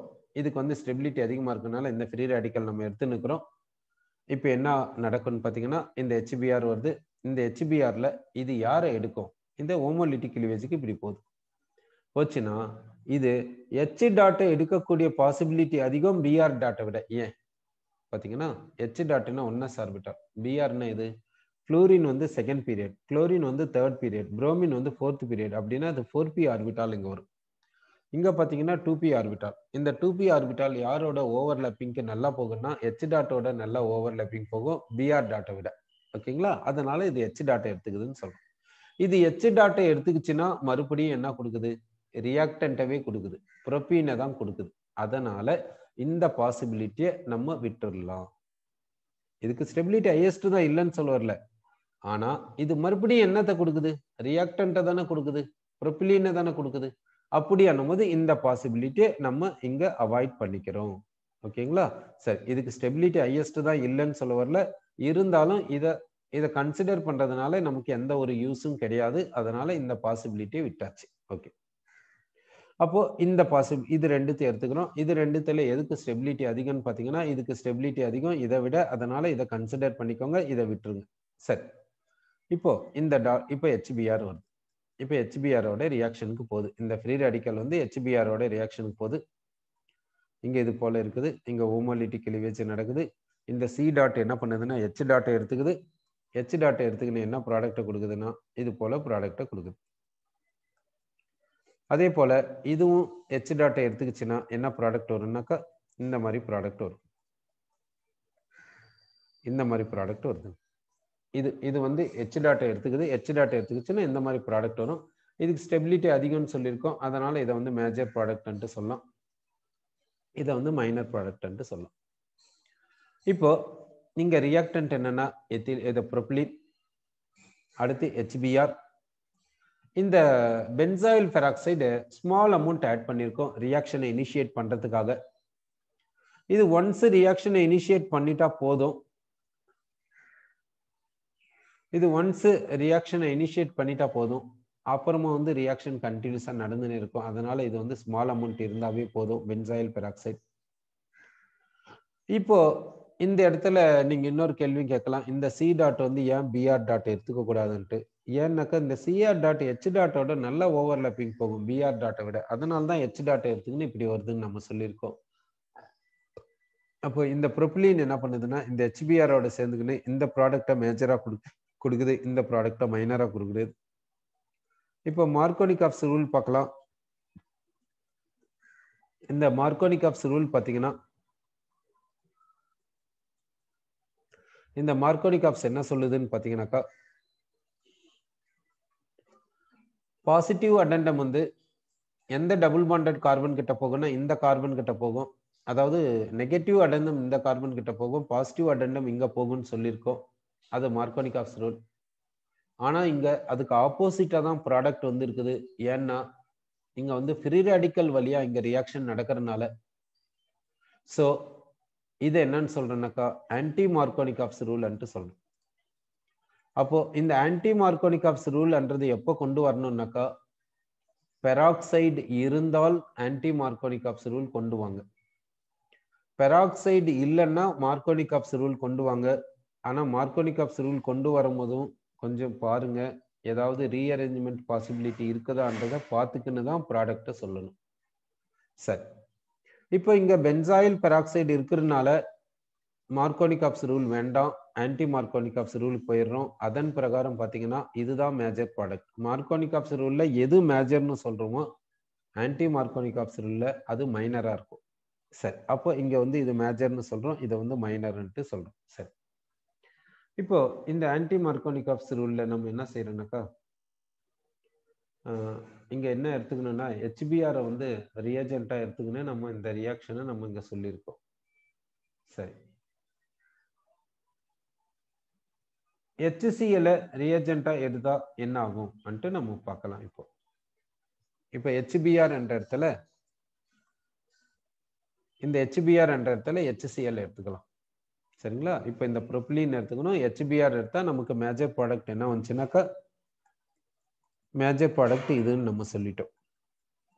இதுக்கு வந்து ஸ்டெபிலிட்டி அதிகமாக இருக்கனால இந்த ஃப்ரீ ரேடிக்கல் நம்ம எடுத்து நிற்கிறோம் இப்போ என்ன நடக்கும்னு பார்த்தீங்கன்னா இந்த ஹெச்பிஆர் வருது இந்த ஹெச்பிஆரில் இது யாரை எடுக்கும் இந்த ஓமோலிட்டி கிளிவேஜுக்கு இப்படி போகுது போச்சுன்னா இது ஹெச் டாட்டை எடுக்கக்கூடிய பாசிபிலிட்டி அதிகம் பிஆர் டாட்டை விட ஏன் பார்த்தீங்கன்னா ஹெச் டாட்னா ஒன்னஸ் ஆர்பிட்டால் பிஆர்னா இது ஃப்ளூரின் வந்து செகண்ட் பீரியட் குளோரின் வந்து தேர்ட் பீரியட் ப்ரோமின் வந்து ஃபோர்த் பீரியட் அப்படின்னா அது ஃபோர் பி ஆர்பிட்டால் இங்கே வரும் இங்கே பார்த்தீங்கன்னா டூ பி ஆர்பிட்டால் இந்த டூ பி ஆர்பிட்டால் யாரோட ஓவர்லப்பிங்க்கு நல்லா போகும்னா ஹெச் டாட்டோட நல்லா ஓவர்லப்பிங் போகும் பிஆர் டாட்டை விட ஓகேங்களா அதனால இது ஹெச் டாட்டை எடுத்துக்குதுன்னு சொல்கிறோம் இது ஹெச் டாட்டை எடுத்துக்கிச்சுன்னா மறுபடியும் என்ன கொடுக்குது ரியாக்டன்ட்டவே கொடுக்குது ப்ரொப்பீனை தான் கொடுக்குது அதனால இந்த பாசிபிலிட்டியை நம்ம விட்டுடலாம் இதுக்கு ஸ்டெபிலிட்டி ஹையஸ்ட் தான் இல்லைன்னு சொல்ல வரல ஆனா இது மறுபடியும் என்னத்தை கொடுக்குது ரியாக்டன்ட்டை தானே கொடுக்குது ப்ரொப்பிலின்னு தானே கொடுக்குது அப்படி அண்ணும்போது இந்த பாசிபிலிட்டியை நம்ம இங்க அவாய்ட் பண்ணிக்கிறோம் ஓகேங்களா சரி இதுக்கு ஸ்டெபிலிட்டி ஹையஸ்ட் தான் இல்லைன்னு சொல்ல வரல இருந்தாலும் இதை இதை கன்சிடர் பண்றதுனால நமக்கு எந்த ஒரு யூஸும் கிடையாது அதனால இந்த பாசிபிலிட்டியை விட்டாச்சு ஓகே அப்போ இந்த பாசிப் இது ரெண்டுத்தையும் எடுத்துக்கிறோம் இது ரெண்டுத்துல எதுக்கு ஸ்டெபிலிட்டி அதிகம்னு பாத்தீங்கன்னா இதுக்கு ஸ்டெபிலிட்டி அதிகம் இதை விட அதனால இதை கன்சிடர் பண்ணிக்கோங்க இதை விட்டுருங்க சரி இப்போ இந்த டா இப்போ ஹெச்பிஆர் வருது இப்போ ஹெச்பிஆரோட ரியாக்ஷனுக்கு போகுது இந்த ஃப்ரீ ரடிக்கல் வந்து ஹெச்பிஆரோட ரியாக்ஷனுக்கு போகுது இங்கே இது போல இருக்குது இங்கே ஓமோலிட்டி கிளிவேச்சு நடக்குது இந்த சி டாட் என்ன பண்ணுதுன்னா ஹெச் டாட்டை எடுத்துக்குது ஹெச் டாட்டை எடுத்துக்கின்னு என்ன ப்ராடக்டை கொடுக்குதுன்னா இது போல ப்ராடக்டை கொடுக்குது அதே போல் இதுவும் ஹெச் டாட்டை எடுத்துக்கிச்சுன்னா என்ன ப்ராடக்ட் வரும்னாக்கா இந்த மாதிரி ப்ராடக்ட் வரும் இந்த மாதிரி ப்ராடக்ட் வருது இது இது வந்து ஹெச் டாட்டை எடுத்துக்குது ஹெச் டாட்டை எடுத்துக்கிச்சுன்னா இந்த மாதிரி ப்ராடக்ட் வரும் இதுக்கு ஸ்டெபிலிட்டி அதிகம்னு சொல்லியிருக்கோம் அதனால் இதை வந்து மேஜர் ப்ராடக்ட்ன்ட்டு சொல்லலாம் இதை வந்து மைனர் ப்ராடக்ட்ன்ட்டு சொல்லலாம் இப்போ நீங்கள் ரியாக்டன்ட் என்னென்னா எத்தில் எதை ப்ரொப்ளின் அடுத்து ஹெச்பிஆர் இந்த benzoyl peroxide small amount add பண்ணியிருக்கோம் ரியாக்ஷனை இனிஷியேட் பண்ணுறதுக்காக இது ஒன்ஸ் ரியாக்ஷனை இனிஷியேட் பண்ணிட்டா போதும் இது ஒன்ஸ் ரியாக்ஷனை இனிஷியேட் பண்ணிட்டா போதும் அப்புறமா வந்து ரியாக்ஷன் கண்டினியூஸாக நடந்துன்னு இருக்கும் அதனால இது வந்து ஸ்மால் அமௌண்ட் இருந்தாவே போதும் பென்சாயில் பெராக்சைடு இப்போ இந்த இடத்துல நீங்கள் இன்னொரு கேள்வி கேட்கலாம் இந்த சி டாட் வந்து ஏன் பிஆர் டாட் எடுத்துக்க கூடாதுன்ட்டு ஏன்னாக்கா இந்த சிஆர் டாட் ஹெச் டாட்டோட நல்ல ஓவர்லாப்பிங் போகும் பிஆர் டாட்டை விட அதனால தான் ஹெச் டாட்டை எடுத்துக்கின்னு இப்படி வருதுன்னு நம்ம சொல்லியிருக்கோம் அப்போ இந்த ப்ரொப்ளின் என்ன பண்ணுதுன்னா இந்த ஹெச்பிஆரோட சேர்ந்துக்கின்னு இந்த ப்ராடக்டை மேஜராக கொடு கொடுக்குது இந்த ப்ராடக்டை மைனராக கொடுக்குது இப்போ மார்கோனிக் ஆஃப்ஸ் ரூல் பார்க்கலாம் இந்த மார்கோனிக் ஆஃப்ஸ் ரூல் பார்த்தீங்கன்னா இந்த மார்கோனிக் ஆப்ஸ் என்ன சொல்லுதுன்னு பார்த்தீங்கன்னாக்கா பாசிட்டிவ் அட்டண்டம் வந்து எந்த டபுள் பாண்டட் கார்பன் கிட்ட போகும்னா இந்த கார்பன் கிட்ட போகும் அதாவது நெகட்டிவ் அடெண்டம் இந்த கார்பன் கிட்ட போகும் பாசிட்டிவ் அடெண்டம் இங்கே போகும்னு சொல்லியிருக்கோம் அது மார்க்கோனிகாஸ் ரூல் ஆனால் இங்கே அதுக்கு ஆப்போசிட்டாக தான் ப்ராடக்ட் வந்து இருக்குது ஏன்னா இங்கே வந்து ஃப்ரீ ரேடிக்கல் வழியாக இங்கே ரியாக்ஷன் நடக்கிறனால ஸோ இது என்னன்னு சொல்கிறேன்னாக்கா ஆன்டி மார்க்கோனிகாப்ஸ் ரூல்ன்ட்டு சொல்கிறேன் அப்போ இந்த ஆன்டி மார்கோனிகாப்ஸ் ரூல்ன்றது எப்போ கொண்டு வரணும்னாக்கா பெராக்சைடு இருந்தால் ஆன்டி மார்கோனிகாப்ஸ் ரூல் கொண்டு வாங்க பெராக்சைடு இல்லைன்னா மார்கோனிகாப்ஸ் ரூல் கொண்டு வாங்க ஆனால் மார்கோனிகாப்ஸ் ரூல் கொண்டு வரும்போதும் கொஞ்சம் பாருங்க ஏதாவது ரீஅரேஞ்ச்மெண்ட் பாசிபிலிட்டி இருக்குதான்றதை பார்த்துக்கின்னு தான் ப்ராடக்டை சொல்லணும் சரி இப்போ இங்கே பென்சாயில் பெராக்சைடு இருக்கிறதுனால மார்க்கோனிகாப்ஸ் ரூல் வேண்டாம் ஆன்டி மார்க்கோனிகாப்ஸ் ரூலுக்கு போயிடுறோம் அதன் பிரகாரம் பார்த்தீங்கன்னா இதுதான் மேஜர் ப்ராடக்ட் மார்க்கோனிகாப்ஸ் ரூலில் எது மேஜர்னு சொல்கிறோமோ ஆன்டி மார்க்கோனிகாப்ஸ் ரூலில் அது மைனராக இருக்கும் சரி அப்போ இங்கே வந்து இது மேஜர்னு சொல்கிறோம் இதை வந்து மைனர்ன்ட்டு சொல்கிறோம் சரி இப்போ இந்த ஆன்டி மார்கோனிகாப்ஸ் ரூலில் நம்ம என்ன செய்யறோம்னாக்கா இங்கே என்ன எடுத்துக்கணும்னா ஹெச்பிஆரை வந்து ரியஜென்ட்டாக எடுத்துக்கினே நம்ம இந்த ரியாக்ஷனை நம்ம இங்கே சொல்லியிருக்கோம் சரி HCl reagent எடுத்தால் என்ன ஆகும் வந்துட்டு நம்ம பார்க்கலாம் இப்போ இப்போ ஹெச்பிஆர் என்ற இடத்துல இந்த ஹெச்பிஆர் என்ற இடத்துல ஹெச்சிஎல் எடுத்துக்கலாம் சரிங்களா இப்போ இந்த propylene எடுத்துக்கணும் ஹெச்பிஆர் எடுத்தால் நமக்கு மேஜர் ப்ராடக்ட் என்ன வந்துனாக மேஜர் product இதுன்னு நம்ம சொல்லிட்டோம்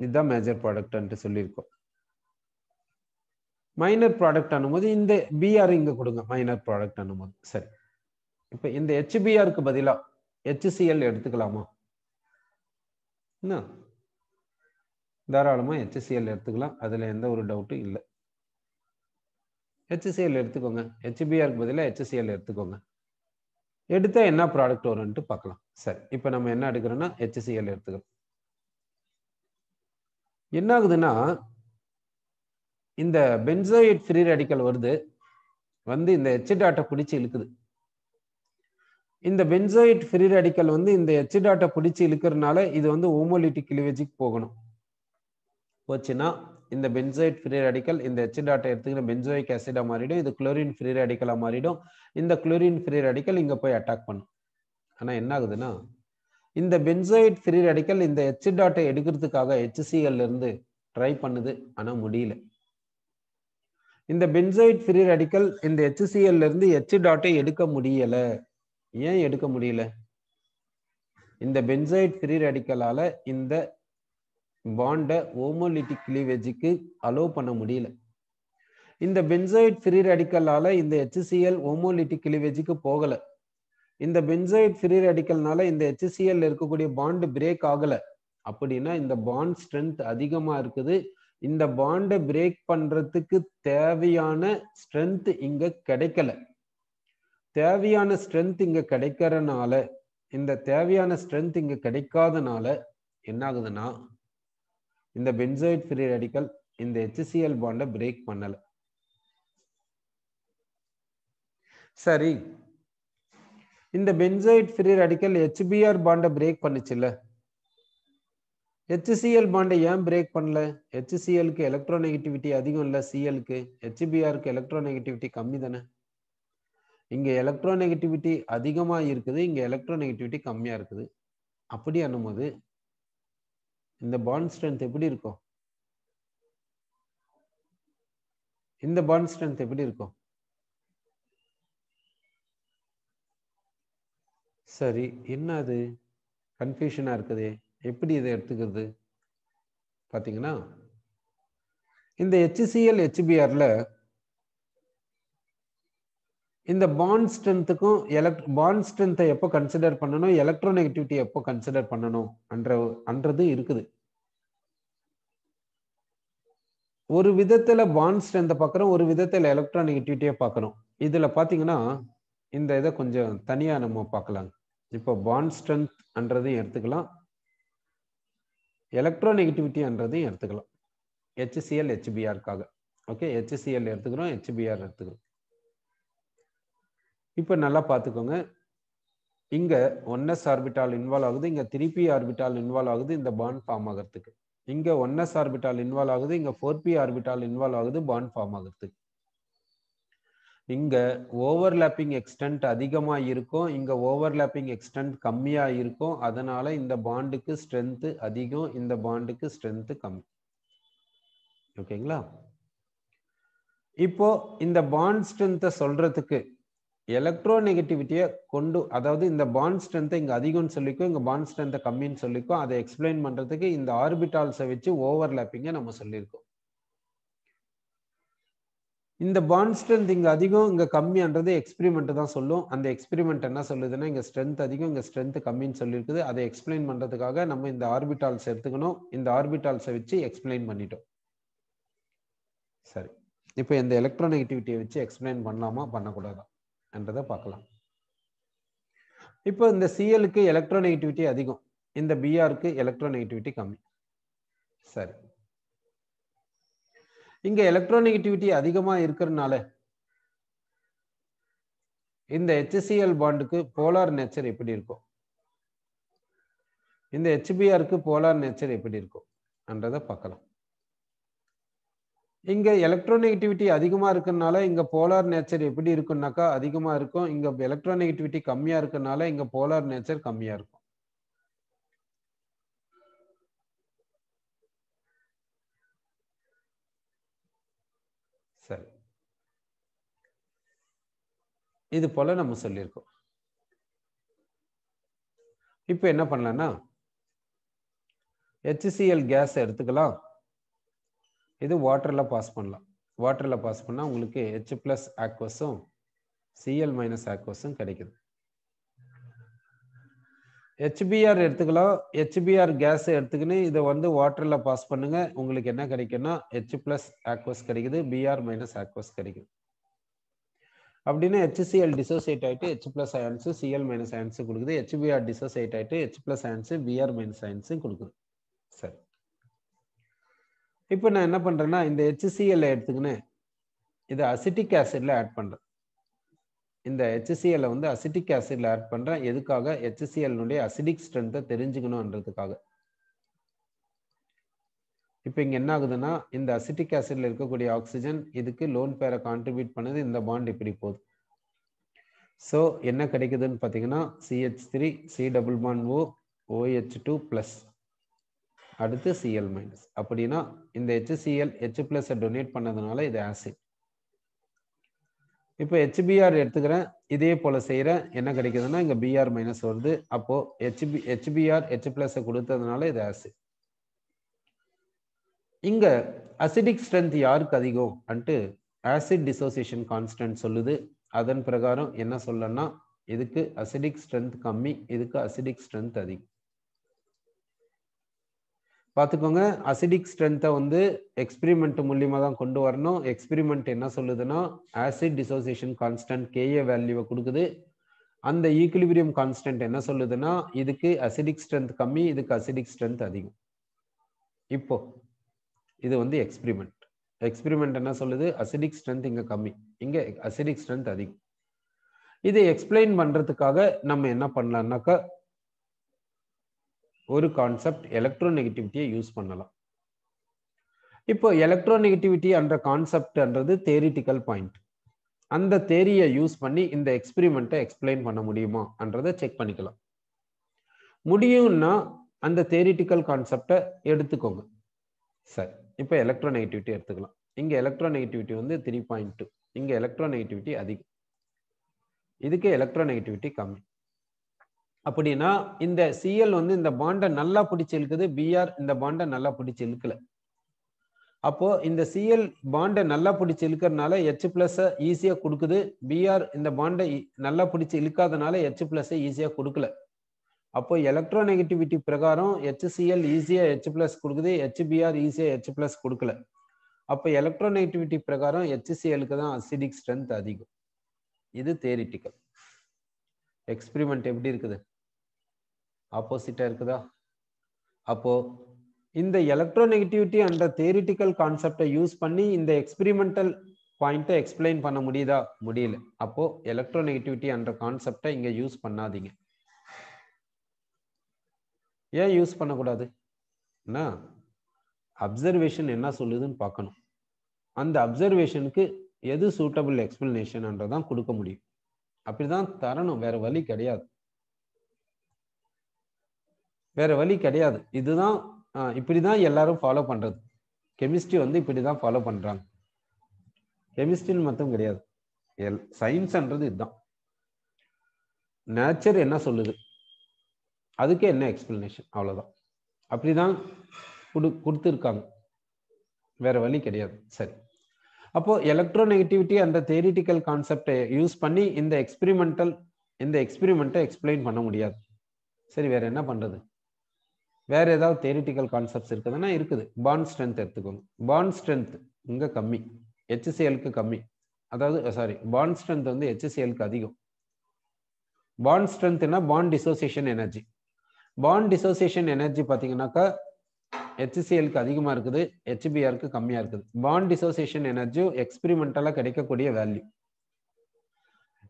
இதுதான் மேஜர் அண்டு சொல்லியிருக்கோம் மைனர் ப்ராடக்ட் அனும்போது இந்த பிஆர் இங்கே கொடுங்க மைனர் ப்ராடக்ட் அனும்போது சரி இப்போ இந்த ஹெச்பிஆருக்கு பதிலாக ஹெச்சிஎல் எடுத்துக்கலாமா என்ன தாராளமாக ஹெச்சிஎல் எடுத்துக்கலாம் அதில் எந்த ஒரு டவுட்டும் இல்லை ஹெச்சிஎல் எடுத்துக்கோங்க ஹெச்பிஆருக்கு பதிலாக ஹெச்சிஎல் எடுத்துக்கோங்க எடுத்தால் என்ன ப்ராடக்ட் வரும்ன்ட்டு பார்க்கலாம் சரி இப்போ நம்ம என்ன எடுக்கிறோன்னா ஹெச்சிஎல் எடுத்துக்கிறோம் என்ன ஆகுதுன்னா இந்த பென்சோயிட் ஃப்ரீ ரெடிக்கல் வருது வந்து இந்த ஹெச் டாட்டை பிடிச்சி இழுக்குது இந்த பென்சோயிட் ஃப்ரீ ரெடிக்கல் வந்து இந்த எச்சு டாட்டை பிடிச்சி இழுக்கிறதுனால இது வந்து ஓமோலிட்டிக் கிளிவேஜுக்கு போகணும் போச்சுன்னா இந்த பென்சோயிட் ஃப்ரீ ரெடிக்கல் இந்த எச்சு டாட்டை எடுத்துக்கிற பென்சோயிக் ஆசிடாக மாறிடும் இது குளோரின் ஃப்ரீ ரேடிக்கலாக மாறிடும் இந்த குளோரின் ஃப்ரீ ரெடிக்கல் இங்கே போய் அட்டாக் பண்ணும் ஆனால் என்ன ஆகுதுன்னா இந்த பென்சோயிட் ஃப்ரீ ரெடிக்கல் இந்த எச்சு டாட்டை எடுக்கிறதுக்காக ஹெச்சிசிஎல் இருந்து ட்ரை பண்ணுது ஆனால் முடியல இந்த பென்சோயிட் ஃப்ரீ ரெடிக்கல் இந்த ஹெச்சிசிஎல்ல இருந்து ஹெச் டாட்டை எடுக்க முடியலை ஏன் எடுக்க முடியல இந்த பென்சைட் ஃப்ரீ ரேடிக்கலால இந்த பாண்டை ஓமோலிட்டிக் கிளிவேஜுக்கு அலோவ் பண்ண முடியல இந்த பென்சைட் ஃப்ரீ ரேடிக்கலால இந்த ஹெச்சிஎல் ஓமோலிட்டிக் கிளிவேஜுக்கு போகல இந்த பென்சைட் ஃப்ரீ ரெடிக்கல்னால இந்த ஹெச்சிஎல் இருக்கக்கூடிய பாண்டு பிரேக் ஆகல அப்படின்னா இந்த பாண்ட் ஸ்ட்ரென்த் அதிகமா இருக்குது இந்த பாண்டை பிரேக் பண்றதுக்கு தேவையான ஸ்ட்ரென்த் இங்க கிடைக்கல தேவையான ஸ்ட்ரென்த் இங்கே கிடைக்கிறனால இந்த தேவையான ஸ்ட்ரென்த் இங்கே கிடைக்காதனால என்ன ஆகுதுன்னா இந்த பென்சோயிட் ஃப்ரீ ரெடிக்கல் இந்த ஹெச்சிஎல் பாண்டை பிரேக் பண்ணலை சரி இந்த பென்சோயிட் ஃப்ரீ ரெடிக்கல் ஹெச்பிஆர் பாண்டை பிரேக் பண்ணுச்சுல்ல ஹெச்சிஎல் பாண்டை ஏன் பிரேக் பண்ணல ஹெச்சிஎலுக்கு எலக்ட்ரோ நெகட்டிவிட்டி அதிகம் இல்லை சிஎலுக்கு ஹெச்பிஆருக்கு எலக்ட்ரோ நெகட்டிவிட்டி கம்மி தானே இங்கே எலக்ட்ரோ நெகட்டிவிட்டி அதிகமாக இருக்குது இங்கே எலக்ட்ரோ நெகட்டிவிட்டி கம்மியாக இருக்குது அப்படி அண்ணும்போது இந்த பாண்ட் ஸ்ட்ரென்த் எப்படி இருக்கும் இந்த பாண்ட் ஸ்ட்ரென்த் எப்படி இருக்கும் சரி என்ன அது கன்ஃபியூஷனாக இருக்குது எப்படி இதை எடுத்துக்கிறது பார்த்தீங்கன்னா இந்த ஹெச்சிசிஎல் ஹெச்பிஆரில் இந்த பாண்ட் ஸ்ட்ரென்த்துக்கும் எலக்ட் பாண்ட் ஸ்ட்ரென்த்தை எப்போ கன்சிடர் பண்ணணும் நெகட்டிவிட்டி எப்போ கன்சிடர் பண்ணணும் அன்ற அன்றது இருக்குது ஒரு விதத்தில் பாண்ட் ஸ்ட்ரென்த்தை பார்க்குறோம் ஒரு விதத்துல நெகட்டிவிட்டியை பார்க்குறோம் இதில் பார்த்தீங்கன்னா இந்த இதை கொஞ்சம் தனியாக நம்ம பார்க்கலாங்க இப்போ பாண்ட் ஸ்ட்ரென்த் அன்றதையும் எடுத்துக்கலாம் எலக்ட்ரானெகட்டிவிட்டி அன்றதையும் எடுத்துக்கலாம் ஹெச்சிஎல் ஹெச்பிஆருக்காக ஓகே ஹெச்சிஎல் எடுத்துக்கிறோம் ஹெச்பிஆர் எடுத்துக்கிறோம் இப்போ நல்லா பார்த்துக்கோங்க இங்கே ஒன்னஸ் ஆர்பிட்டால் இன்வால்வ் ஆகுது இங்கே பி ஆர்பிட்டால் இன்வால்வ் ஆகுது இந்த பாண்ட் ஃபார்ம் ஆகிறதுக்கு இங்கே ஒன்னஸ் ஆர்பிட்டால் இன்வால்வ் ஆகுது இங்கே ஃபோர் பி ஆர்பிட்டால் இன்வால்வ் ஆகுது பாண்ட் ஃபார்ம் ஆகிறதுக்கு இங்கே லேப்பிங் எக்ஸ்டென்ட் அதிகமாக இருக்கும் இங்கே லேப்பிங் எக்ஸ்டென்ட் கம்மியாக இருக்கும் அதனால் இந்த பாண்டுக்கு ஸ்ட்ரென்த்து அதிகம் இந்த பாண்டுக்கு ஸ்ட்ரென்த்து கம்மி ஓகேங்களா இப்போ இந்த பாண்ட் ஸ்ட்ரென்த்தை சொல்கிறதுக்கு எலக்ட்ரோ நெகட்டிவிட்டியை கொண்டு அதாவது இந்த பாண்ட் ஸ்ட்ரென்த்தை இங்கே அதிகம்னு சொல்லிக்கும் இங்கே பாண்ட் ஸ்ட்ரென்த்தை கம்மின்னு சொல்லிக்கும் அதை எக்ஸ்பிளைன் பண்ணுறதுக்கு இந்த ஆர்பிட்டால்ஸை வச்சு லேப்பிங்கை நம்ம சொல்லியிருக்கோம் இந்த பாண்ட் ஸ்ட்ரென்த் இங்கே அதிகம் இங்கே கம்மின்றது எக்ஸ்பிரிமெண்ட்டு தான் சொல்லும் அந்த எக்ஸ்பிரிமெண்ட் என்ன சொல்லுதுன்னா இங்கே ஸ்ட்ரென்த் அதிகம் இங்கே ஸ்ட்ரென்த் கம்மின்னு சொல்லியிருக்குது அதை எக்ஸ்பிளைன் பண்ணுறதுக்காக நம்ம இந்த ஆர்பிட்டால்ஸ் எடுத்துக்கணும் இந்த ஆர்பிட்டால்ஸை வச்சு எக்ஸ்பிளைன் பண்ணிட்டோம் சரி இப்போ இந்த எலக்ட்ரோ நெகட்டிவிட்டியை வச்சு எக்ஸ்பிளைன் பண்ணலாமா பண்ணக்கூடாதா என்றதை பார்க்கலாம் இப்போ இந்த சிஎலுக்கு நெகட்டிவிட்டி அதிகம் இந்த பிஆருக்கு நெகட்டிவிட்டி கம்மி சரி இங்க நெகட்டிவிட்டி அதிகமா இருக்கிறதுனால இந்த ஹெச்சிஎல் பாண்டுக்கு போலார் நேச்சர் எப்படி இருக்கும் இந்த ஹெச்பிஆருக்கு போலார் நேச்சர் எப்படி இருக்கும் என்றதை பார்க்கலாம் இங்க எலக்ட்ரோநெகட்டிவிட்டி அதிகமா இருக்கனால இங்க போலார் நேச்சர் எப்படி இருக்கும்னாக்கா அதிகமா இருக்கும் இங்க எலக்ட்ரோநெகட்டிவிட்டி கம்மியா இருக்கனால இங்க போலார் நேச்சர் கம்மியா இருக்கும் சரி இது போல நம்ம சொல்லியிருக்கோம் இப்போ என்ன பண்ணலன்னா ஹெச்சிஎல் கேஸ் எடுத்துக்கலாம் இது வாட்டரில் பாஸ் பண்ணலாம் வாட்டரில் பாஸ் பண்ணால் உங்களுக்கு ஹெச் ப்ளஸ் ஆக்வஸும் சிஎல் மைனஸ் ஆக்வஸும் கிடைக்குது ஹெச்பிஆர் எடுத்துக்கலாம் ஹெச்பிஆர் கேஸ் எடுத்துக்கின்னு இதை வந்து வாட்டரில் பாஸ் பண்ணுங்க உங்களுக்கு என்ன கிடைக்குன்னா ஹெச் ப்ளஸ் ஆக்வஸ் கிடைக்குது பிஆர் மைனஸ் ஆக்வஸ் கிடைக்குது அப்படின்னா ஹெச்சிஎல் டிசோசியேட் ஆகிட்டு H plus ions CL minus ions கொடுக்குது ஹெச்பிஆர் டிசோசியேட் ஆகிட்டு H plus ions BR minus அயன்ஸும் கொடுக்குது சரி இப்போ நான் என்ன பண்ணுறேன்னா இந்த ஹெச்சிசிஎல் எடுத்துக்கினேன் இதை அசிட்டிக் ஆசிட்ல ஆட் பண்ணுறேன் இந்த ஹெச்சிஎல்ல வந்து அசிட்டிக் ஆசிட்ல ஆட் பண்ணுறேன் எதுக்காக ஹெச்சிசிஎல்னுடைய அசிடிக் ஸ்ட்ரென்த்தை தெரிஞ்சுக்கணுன்றதுக்காக இப்போ இங்கே என்ன ஆகுதுன்னா இந்த அசிட்டிக் ஆசிட்ல இருக்கக்கூடிய ஆக்சிஜன் இதுக்கு லோன் பேரை கான்ட்ரிபியூட் பண்ணது இந்த பாண்ட் இப்படி போகுது ஸோ என்ன கிடைக்குதுன்னு பார்த்தீங்கன்னா CH three C double bond O OH two plus அடுத்து சிஎல் மைனஸ் அப்படின்னா இந்த ஹெச்சிஎல் ஹெச் பிளஸ் டொனேட் பண்ணதுனால இது ஆசிட் இப்போ ஹெச்பிஆர் எடுத்துக்கிறேன் இதே போல் செய்கிறேன் என்ன கிடைக்குதுன்னா இங்கே பிஆர் மைனஸ் வருது அப்போது ஹெச்பி ஹெச்பிஆர் ஹெச் பிளஸ்ஸை கொடுத்ததுனால இது ஆசிட் இங்கே அசிடிக் ஸ்ட்ரென்த் யாருக்கு அதிகம் அன்ட்டு ஆசிட் டிசோசியேஷன் கான்ஸ்டன்ட் சொல்லுது அதன் பிரகாரம் என்ன சொல்லன்னா இதுக்கு அசிடிக் ஸ்ட்ரென்த் கம்மி இதுக்கு அசிடிக் ஸ்ட்ரென்த் அதிகம் பார்த்துக்கோங்க அசிடிக் ஸ்ட்ரென்த்தை வந்து எக்ஸ்பிரிமெண்ட் மூலியமாக தான் கொண்டு வரணும் எக்ஸ்பிரிமெண்ட் என்ன சொல்லுதுன்னா ஆசிட் டிசோசியேஷன் கான்ஸ்டன்ட் கேஏ வேல்யூவை கொடுக்குது அந்த ஈக்குலிபிரியம் கான்ஸ்டன்ட் என்ன சொல்லுதுன்னா இதுக்கு அசிடிக் ஸ்ட்ரென்த் கம்மி இதுக்கு அசிடிக் ஸ்ட்ரென்த் அதிகம் இப்போ இது வந்து எக்ஸ்பிரிமெண்ட் எக்ஸ்பிரிமெண்ட் என்ன சொல்லுது அசிடிக் ஸ்ட்ரென்த் இங்கே கம்மி இங்கே அசிடிக் ஸ்ட்ரென்த் அதிகம் இதை எக்ஸ்பிளைன் பண்ணுறதுக்காக நம்ம என்ன பண்ணலான்னாக்கா ஒரு கான்செப்ட் எலக்ட்ரோ நெகட்டிவிட்டியை யூஸ் பண்ணலாம் இப்போ எலக்ட்ரோ நெகட்டிவிட்டி என்ற கான்செப்ட்ன்றது தேரிட்டிக்கல் பாயிண்ட் அந்த தேரியை யூஸ் பண்ணி இந்த எக்ஸ்பிரிமெண்ட்டை எக்ஸ்பிளைன் பண்ண முடியுமா செக் பண்ணிக்கலாம் முடியும்னா அந்த தேரிட்டிக்கல் கான்செப்டை எடுத்துக்கோங்க சரி இப்போ எலக்ட்ரோ நெகட்டிவிட்டி எடுத்துக்கலாம் இங்கே எலக்ட்ரோ நெகட்டிவிட்டி வந்து த்ரீ பாயிண்ட் டூ இங்கே எலக்ட்ரோ நெகட்டிவிட்டி அதிகம் இதுக்கு எலக்ட்ரோ நெகட்டிவிட்டி கம்மி அப்படின்னா இந்த சிஎல் வந்து இந்த பாண்டை நல்லா பிடிச்சி இழுக்குது பிஆர் இந்த பாண்டை நல்லா பிடிச்சி இழுக்கல அப்போ இந்த சிஎல் பாண்டை நல்லா பிடிச்சி இழுக்கிறதுனால ஹெச் பிளஸ் ஈஸியா கொடுக்குது பிஆர் இந்த பாண்டை நல்லா பிடிச்சி இழுக்காதனால ஹெச் பிளஸ் ஈஸியா கொடுக்கல அப்போ எலக்ட்ரோ நெகட்டிவிட்டி பிரகாரம் ஹெச்சிஎல் ஈஸியா ஹெச் பிளஸ் கொடுக்குது ஹெச்பிஆர் ஈஸியா ஹெச் பிளஸ் கொடுக்கல அப்போ எலக்ட்ரோ நெகட்டிவிட்டி பிரகாரம் ஹெச்சிஎலுக்கு தான் அசிடிக் ஸ்ட்ரென்த் அதிகம் இது தேரிட்டிக்கல் எக்ஸ்பிரிமெண்ட் எப்படி இருக்குது ஆப்போசிட்டா இருக்குதா அப்போ இந்த எலக்ட்ரோநெகட்டிவிட்டி அந்த தேரிட்டிக்கல் கான்செப்டை யூஸ் பண்ணி இந்த எக்ஸ்பிரிமெண்டல் பாயிண்ட்டை எக்ஸ்பிளைன் பண்ண முடியுதா முடியல அப்போ எலக்ட்ரோநெகட்டிவிட்டி என்ற கான்செப்டை இங்கே யூஸ் பண்ணாதீங்க ஏன் யூஸ் பண்ணக்கூடாது என்ன அப்சர்வேஷன் என்ன சொல்லுதுன்னு பார்க்கணும் அந்த அப்சர்வேஷனுக்கு எது சூட்டபிள் எக்ஸ்பிளனேஷன்ன்றதான் கொடுக்க முடியும் அப்படிதான் தரணும் வேற வழி கிடையாது வேற வழி கிடையாது இதுதான் இப்படிதான் எல்லாரும் ஃபாலோ பண்றது கெமிஸ்ட்ரி வந்து இப்படிதான் ஃபாலோ பண்றாங்க கெமிஸ்ட்ரின்னு மட்டும் கிடையாது எல் சயின்ஸ்ன்றது இதுதான் நேச்சர் என்ன சொல்லுது அதுக்கே என்ன எக்ஸ்பிளனேஷன் அவ்வளோதான் அப்படிதான் கொடு கொடுத்துருக்காங்க வேற வழி கிடையாது சரி அப்போ எலக்ட்ரோ நெகட்டிவிட்டி அந்த தேரிட்டிக்கல் கான்செப்டை யூஸ் பண்ணி இந்த எக்ஸ்பிரிமெண்டல் இந்த எக்ஸ்பிரிமெண்ட்டை எக்ஸ்பிளைன் பண்ண முடியாது சரி வேற என்ன பண்றது வேற ஏதாவது தேரிட்டிக்கல் கான்செப்ட்ஸ் இருக்குதுன்னா இருக்குது பான் ஸ்ட்ரென்த் எடுத்துக்கோங்க பான் ஸ்ட்ரென்த் இங்கே கம்மி ஹெச்சிஎலுக்கு கம்மி அதாவது சாரி பான் ஸ்ட்ரென்த் வந்து ஹெச்சிஎலுக்கு அதிகம் பான் ஸ்ட்ரென்த்னா bond dissociation energy bond dissociation energy பார்த்தீங்கன்னாக்கா ஹெச்சிசிஎலுக்கு அதிகமாக இருக்குது ஹெச்பிஆருக்கு கம்மியாக இருக்குது பாண்ட் டிசோசியேஷன் எனர்ஜி எக்ஸ்பிரிமெண்டலாக கிடைக்கக்கூடிய வேல்யூ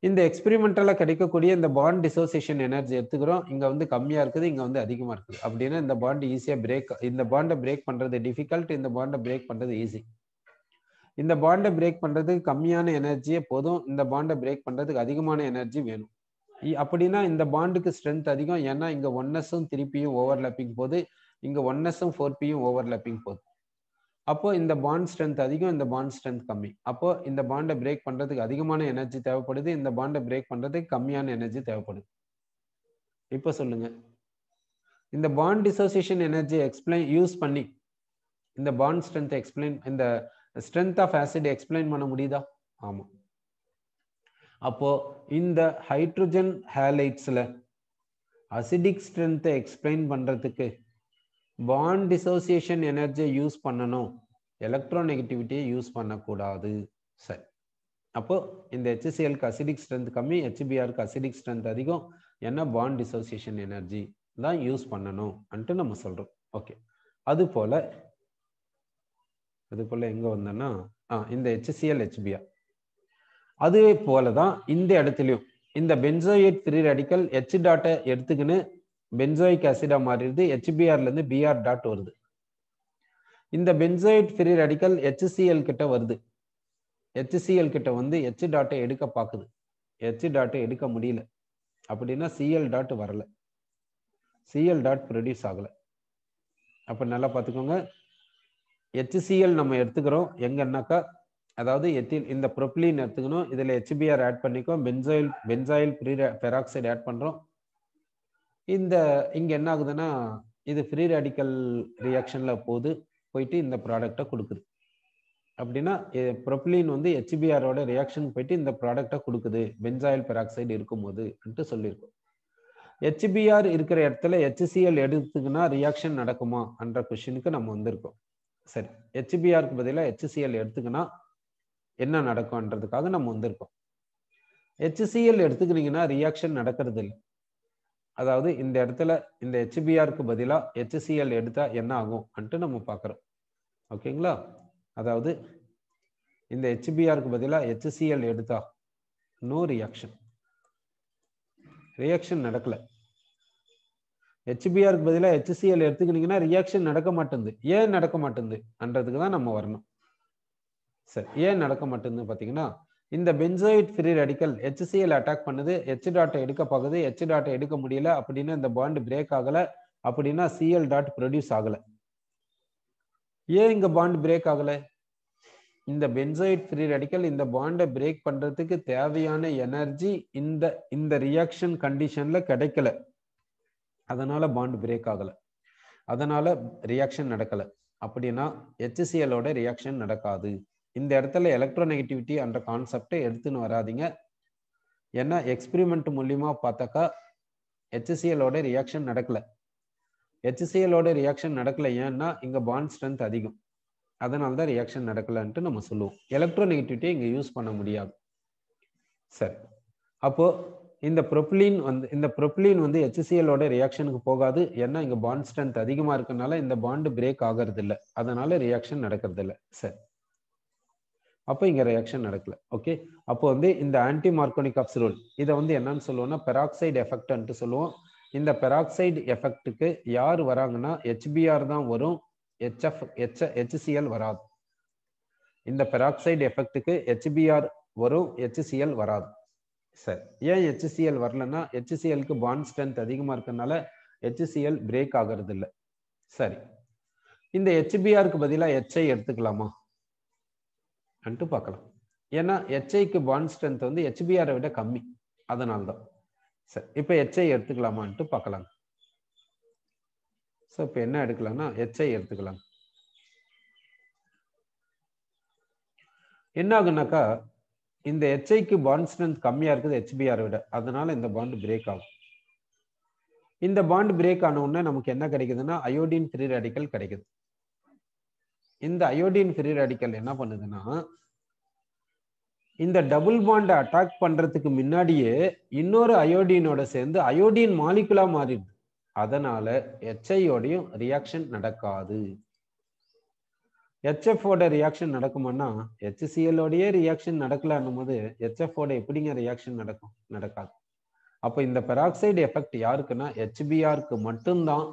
இந்த எக்ஸ்பிரிமெண்டலாக கிடைக்கக்கூடிய இந்த பாண்ட் டிசோசியேஷன் எனர்ஜி எடுத்துக்கிறோம் இங்கே வந்து கம்மியாக இருக்குது இங்கே வந்து அதிகமாக இருக்குது அப்படின்னா இந்த பாண்ட் ஈஸியாக பிரேக் இந்த பாண்டை பிரேக் பண்ணுறது டிஃபிகல்ட் இந்த பாண்டை பிரேக் பண்ணுறது ஈஸி இந்த பாண்டை பிரேக் பண்ணுறதுக்கு கம்மியான எனர்ஜியே போதும் இந்த பாண்டை பிரேக் பண்ணுறதுக்கு அதிகமான எனர்ஜி வேணும் அப்படின்னா இந்த பாண்டுக்கு ஸ்ட்ரென்த் அதிகம் ஏன்னா இங்கே ஒன்னஸும் திருப்பியும் ஓவர்லாப்பிங் போகுது இங்கே ஒன்னஸும் ஃபோர் பியும் ஓவர்லாப்பிங் போகுது அப்போ இந்த பாண்ட் ஸ்ட்ரென்த் அதிகம் இந்த பாண்ட் ஸ்ட்ரென்த் கம்மி அப்போ இந்த பாண்டை பிரேக் பண்றதுக்கு அதிகமான எனர்ஜி தேவைப்படுது இந்த பாண்டை பிரேக் பண்றதுக்கு கம்மியான எனர்ஜி தேவைப்படுது இப்போ சொல்லுங்க இந்த bond dissociation energy explain use பண்ணி இந்த பாண்ட் ஸ்ட்ரென்த் எக்ஸ்பிளைன் இந்த ஸ்ட்ரென்த் ஆஃப் ஆசிட் எக்ஸ்பிளைன் பண்ண முடியுதா ஆமாம் அப்போ இந்த ஹைட்ரஜன் ஹேலைட்ஸில் அசிடிக் ஸ்ட்ரென்த்தை எக்ஸ்பிளைன் பண்ணுறதுக்கு பாண்ட் டிசோசியேஷன் எனர்ஜியை யூஸ் பண்ணணும் எலக்ட்ரோ நெகட்டிவிட்டியை யூஸ் பண்ணக்கூடாது சரி அப்போ இந்த ஹெச்சிசிஎல்க்கு அசிடிக் ஸ்ட்ரென்த் கம்மி ஹெச்பிஆருக்கு அசிடிக் ஸ்ட்ரென்த் அதிகம் என்ன பாண்ட் டிசோசியேஷன் எனர்ஜி தான் யூஸ் பண்ணணும் அன்ட்டு நம்ம சொல்கிறோம் ஓகே அது போல் அது போல் எங்கே வந்தோன்னா ஆ இந்த ஹெச்சிசிஎல் ஹெச்பிஆர் அதே போல தான் இந்த இடத்துலையும் இந்த பென்சோயேட் த்ரீ ரெடிக்கல் ஹெச் டாட்டை எடுத்துக்கின்னு பென்சோயிக் ஆசிடாக மாறிடுது ஹெச்பிஆர்லேருந்து பிஆர் டாட் வருது இந்த பென்சோயிட் ஃப்ரீ ரெடிக்கல் ஹெச்சிஎல் கிட்ட வருது ஹெச்சிஎல் கிட்ட வந்து ஹெச் டாட்டை எடுக்க பார்க்குது ஹெச் டாட்டை எடுக்க முடியல அப்படின்னா சிஎல் டாட் வரல சிஎல் டாட் ப்ரொடியூஸ் ஆகலை அப்போ நல்லா பார்த்துக்கோங்க ஹெச்சிஎல் நம்ம எடுத்துக்கிறோம் எங்கன்னாக்கா அதாவது எத்தில் இந்த ப்ரொப்ளின் எடுத்துக்கணும் இதில் ஹெச்பிஆர் ஆட் பண்ணிக்கோ benzoyl benzoyl free peroxide add பண்ணுறோம் இந்த இங்கே என்ன ஆகுதுன்னா இது ஃப்ரீ ரேடிக்கல் ரியாக்ஷனில் போது போயிட்டு இந்த ப்ராடக்டை கொடுக்குது அப்படின்னா ப்ரொப்ளின் வந்து ஹெச்பிஆரோட ரியாக்ஷன் போயிட்டு இந்த ப்ராடக்டை கொடுக்குது பென்சாயில் பெராக்சைடு அப்படின்ட்டு சொல்லியிருக்கோம் ஹெச்பிஆர் இருக்கிற இடத்துல ஹெச்சிஎல் எடுத்துக்குன்னா ரியாக்ஷன் நடக்குமா என்ற கொஷினுக்கு நம்ம வந்திருக்கோம் சரி ஹெச்பிஆருக்கு பதிலாக ஹெச்சிஎல் எடுத்துக்கினா என்ன நடக்கும்ன்றதுக்காக நம்ம வந்திருக்கோம் ஹெச்சிஎல் எடுத்துக்கினீங்கன்னா ரியாக்ஷன் நடக்கிறது இல்லை அதாவது இந்த இடத்துல இந்த ஹெச்பிஆருக்கு பதிலாக ஹெச்சிஎல் எடுத்தால் என்ன ஆகும் அன்ட்டு நம்ம பார்க்குறோம் ஓகேங்களா அதாவது இந்த ஹெச்பிஆருக்கு பதிலாக ஹெச்சிஎல் எடுத்தா நோ ரியாக்ஷன் ரியாக்ஷன் நடக்கலை ஹெச்பிஆருக்கு பதிலாக ஹெச்சிஎல் எடுத்துக்கிட்டீங்கன்னா ரியாக்ஷன் நடக்க மாட்டேங்குது ஏன் நடக்க மாட்டேங்குதுன்றதுக்கு தான் நம்ம வரணும் சரி ஏன் நடக்க மாட்டேங்குது பார்த்தீங்கன்னா இந்த benzoate free radical HCL attack பண்ணுது ஹெச் டாட்டை எடுக்க பகுது ஹெச் டாட்டை எடுக்க முடியல அப்படின்னா இந்த பாண்டு பிரேக் ஆகலை அப்படின்னா சிஎல் டாட் ப்ரொடியூஸ் ஆகலை ஏன் இங்கே பாண்டு பிரேக் ஆகலை இந்த பென்சோயிட் ஃப்ரீ ரெடிக்கல் இந்த பாண்டை பிரேக் பண்ணுறதுக்கு தேவையான எனர்ஜி இந்த இந்த ரியாக்ஷன் கண்டிஷனில் கிடைக்கல அதனால பாண்டு பிரேக் ஆகலை அதனால ரியாக்ஷன் நடக்கலை அப்படின்னா ஹெச்சிஎலோட ரியாக்ஷன் நடக்காது இந்த இடத்துல எலக்ட்ரோ நெகட்டிவிட்டி என்ற கான்செப்டை எடுத்துன்னு வராதிங்க ஏன்னா எக்ஸ்பிரிமெண்ட் மூலியமாக பார்த்தாக்கா ஹெச்சிஎலோட ரியாக்ஷன் நடக்கலை ஹெச்சிஎலோட ரியாக்ஷன் நடக்கலை ஏன்னா இங்கே பாண்ட் ஸ்ட்ரென்த் அதிகம் அதனால தான் ரியாக்ஷன் நடக்கலைன்ட்டு நம்ம சொல்லுவோம் எலக்ட்ரோ நெகட்டிவிட்டியை இங்கே யூஸ் பண்ண முடியாது சரி அப்போது இந்த ப்ரொப்ளீன் வந்து இந்த ப்ரொப்ளின் வந்து ஹெச்சிஎலோட ரியாக்ஷனுக்கு போகாது ஏன்னா இங்கே பாண்ட் ஸ்ட்ரென்த் அதிகமாக இருக்கனால இந்த பாண்டு பிரேக் ஆகிறது இல்லை அதனால ரியாக்ஷன் நடக்கிறது இல்லை சரி அப்போ இங்கே ரியாக்ஷன் நடக்கல ஓகே அப்போ வந்து இந்த ஆன்டி மார்க்கோனிக் அப்சரோல் இதை வந்து என்னன்னு சொல்லுவோம்னா பெராக்சைடு எஃபெக்ட்ன்ட்டு சொல்லுவோம் இந்த பெராக்சைடு எஃபெக்ட்டுக்கு யார் வராங்கன்னா ஹெச்பிஆர் தான் வரும் ஹெச்எஃப் ஹெச் ஹெச்சிஎல் வராது இந்த பெராக்சைடு எஃபெக்ட்டுக்கு ஹெச்பிஆர் வரும் ஹெச்சிஎல் வராது சரி ஏன் ஹெச்சிஎல் வரலன்னா ஹெச்சிஎலுக்கு பாண்ட் ஸ்ட்ரென்த் அதிகமாக இருக்கிறதுனால ஹெச்சிஎல் பிரேக் ஆகிறது இல்லை சரி இந்த ஹெச்பிஆருக்கு பதிலாக ஹெச்ஐ எடுத்துக்கலாமா அன்ட்டு பார்க்கலாம் ஏன்னா ஹெச்ஐக்கு பாண்ட் ஸ்ட்ரென்த் வந்து ஹெச்பிஆரை விட கம்மி அதனால்தான் தான் சரி இப்போ ஹெச்ஐ எடுத்துக்கலாமான்ட்டு பார்க்கலாங்க ஸோ இப்போ என்ன எடுக்கலாம்னா ஹெச்ஐ எடுத்துக்கலாம் என்ன ஆகுனாக்கா இந்த ஹெச்ஐக்கு பாண்ட் ஸ்ட்ரென்த் கம்மியாக இருக்குது ஹெச்பிஆரை விட அதனால இந்த பாண்ட் பிரேக் ஆகும் இந்த பாண்ட் பிரேக் ஆன உடனே நமக்கு என்ன கிடைக்குதுன்னா அயோடின் த்ரீ ரெடிக்கல் கிடைக்குது இந்த அயோடின் ஃப்ரீ ரேடிக்கல் என்ன பண்ணுதுன்னா இந்த டபுள் பாண்டை அட்டாக் பண்றதுக்கு முன்னாடியே இன்னொரு அயோடினோட சேர்ந்து அயோடின் மாலிகுலா மாறிடுது அதனால ஹெச்ஐயோடையும் ரியாக்ஷன் நடக்காது ஹெச்எஃபோட ரியாக்ஷன் நடக்குமானா ஹெச்சிசிஎல்லோடயே ரியாக்ஷன் நடக்கலான்னும் போது ஹெச்எஃபோட எப்படிங்க ரியாக்ஷன் நடக்கும் நடக்காது அப்போ இந்த பெராக்சைடு எஃபெக்ட் யாருக்குன்னா ஹெச்பிஆருக்கு மட்டும்தான்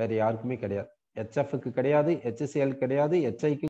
வேற யாருக்குமே கிடையாது ஹெச்எஃப்க்கு கிடையாது ஹெச்சிசிஎல் கிடையாது ஹெச்ஐக்கு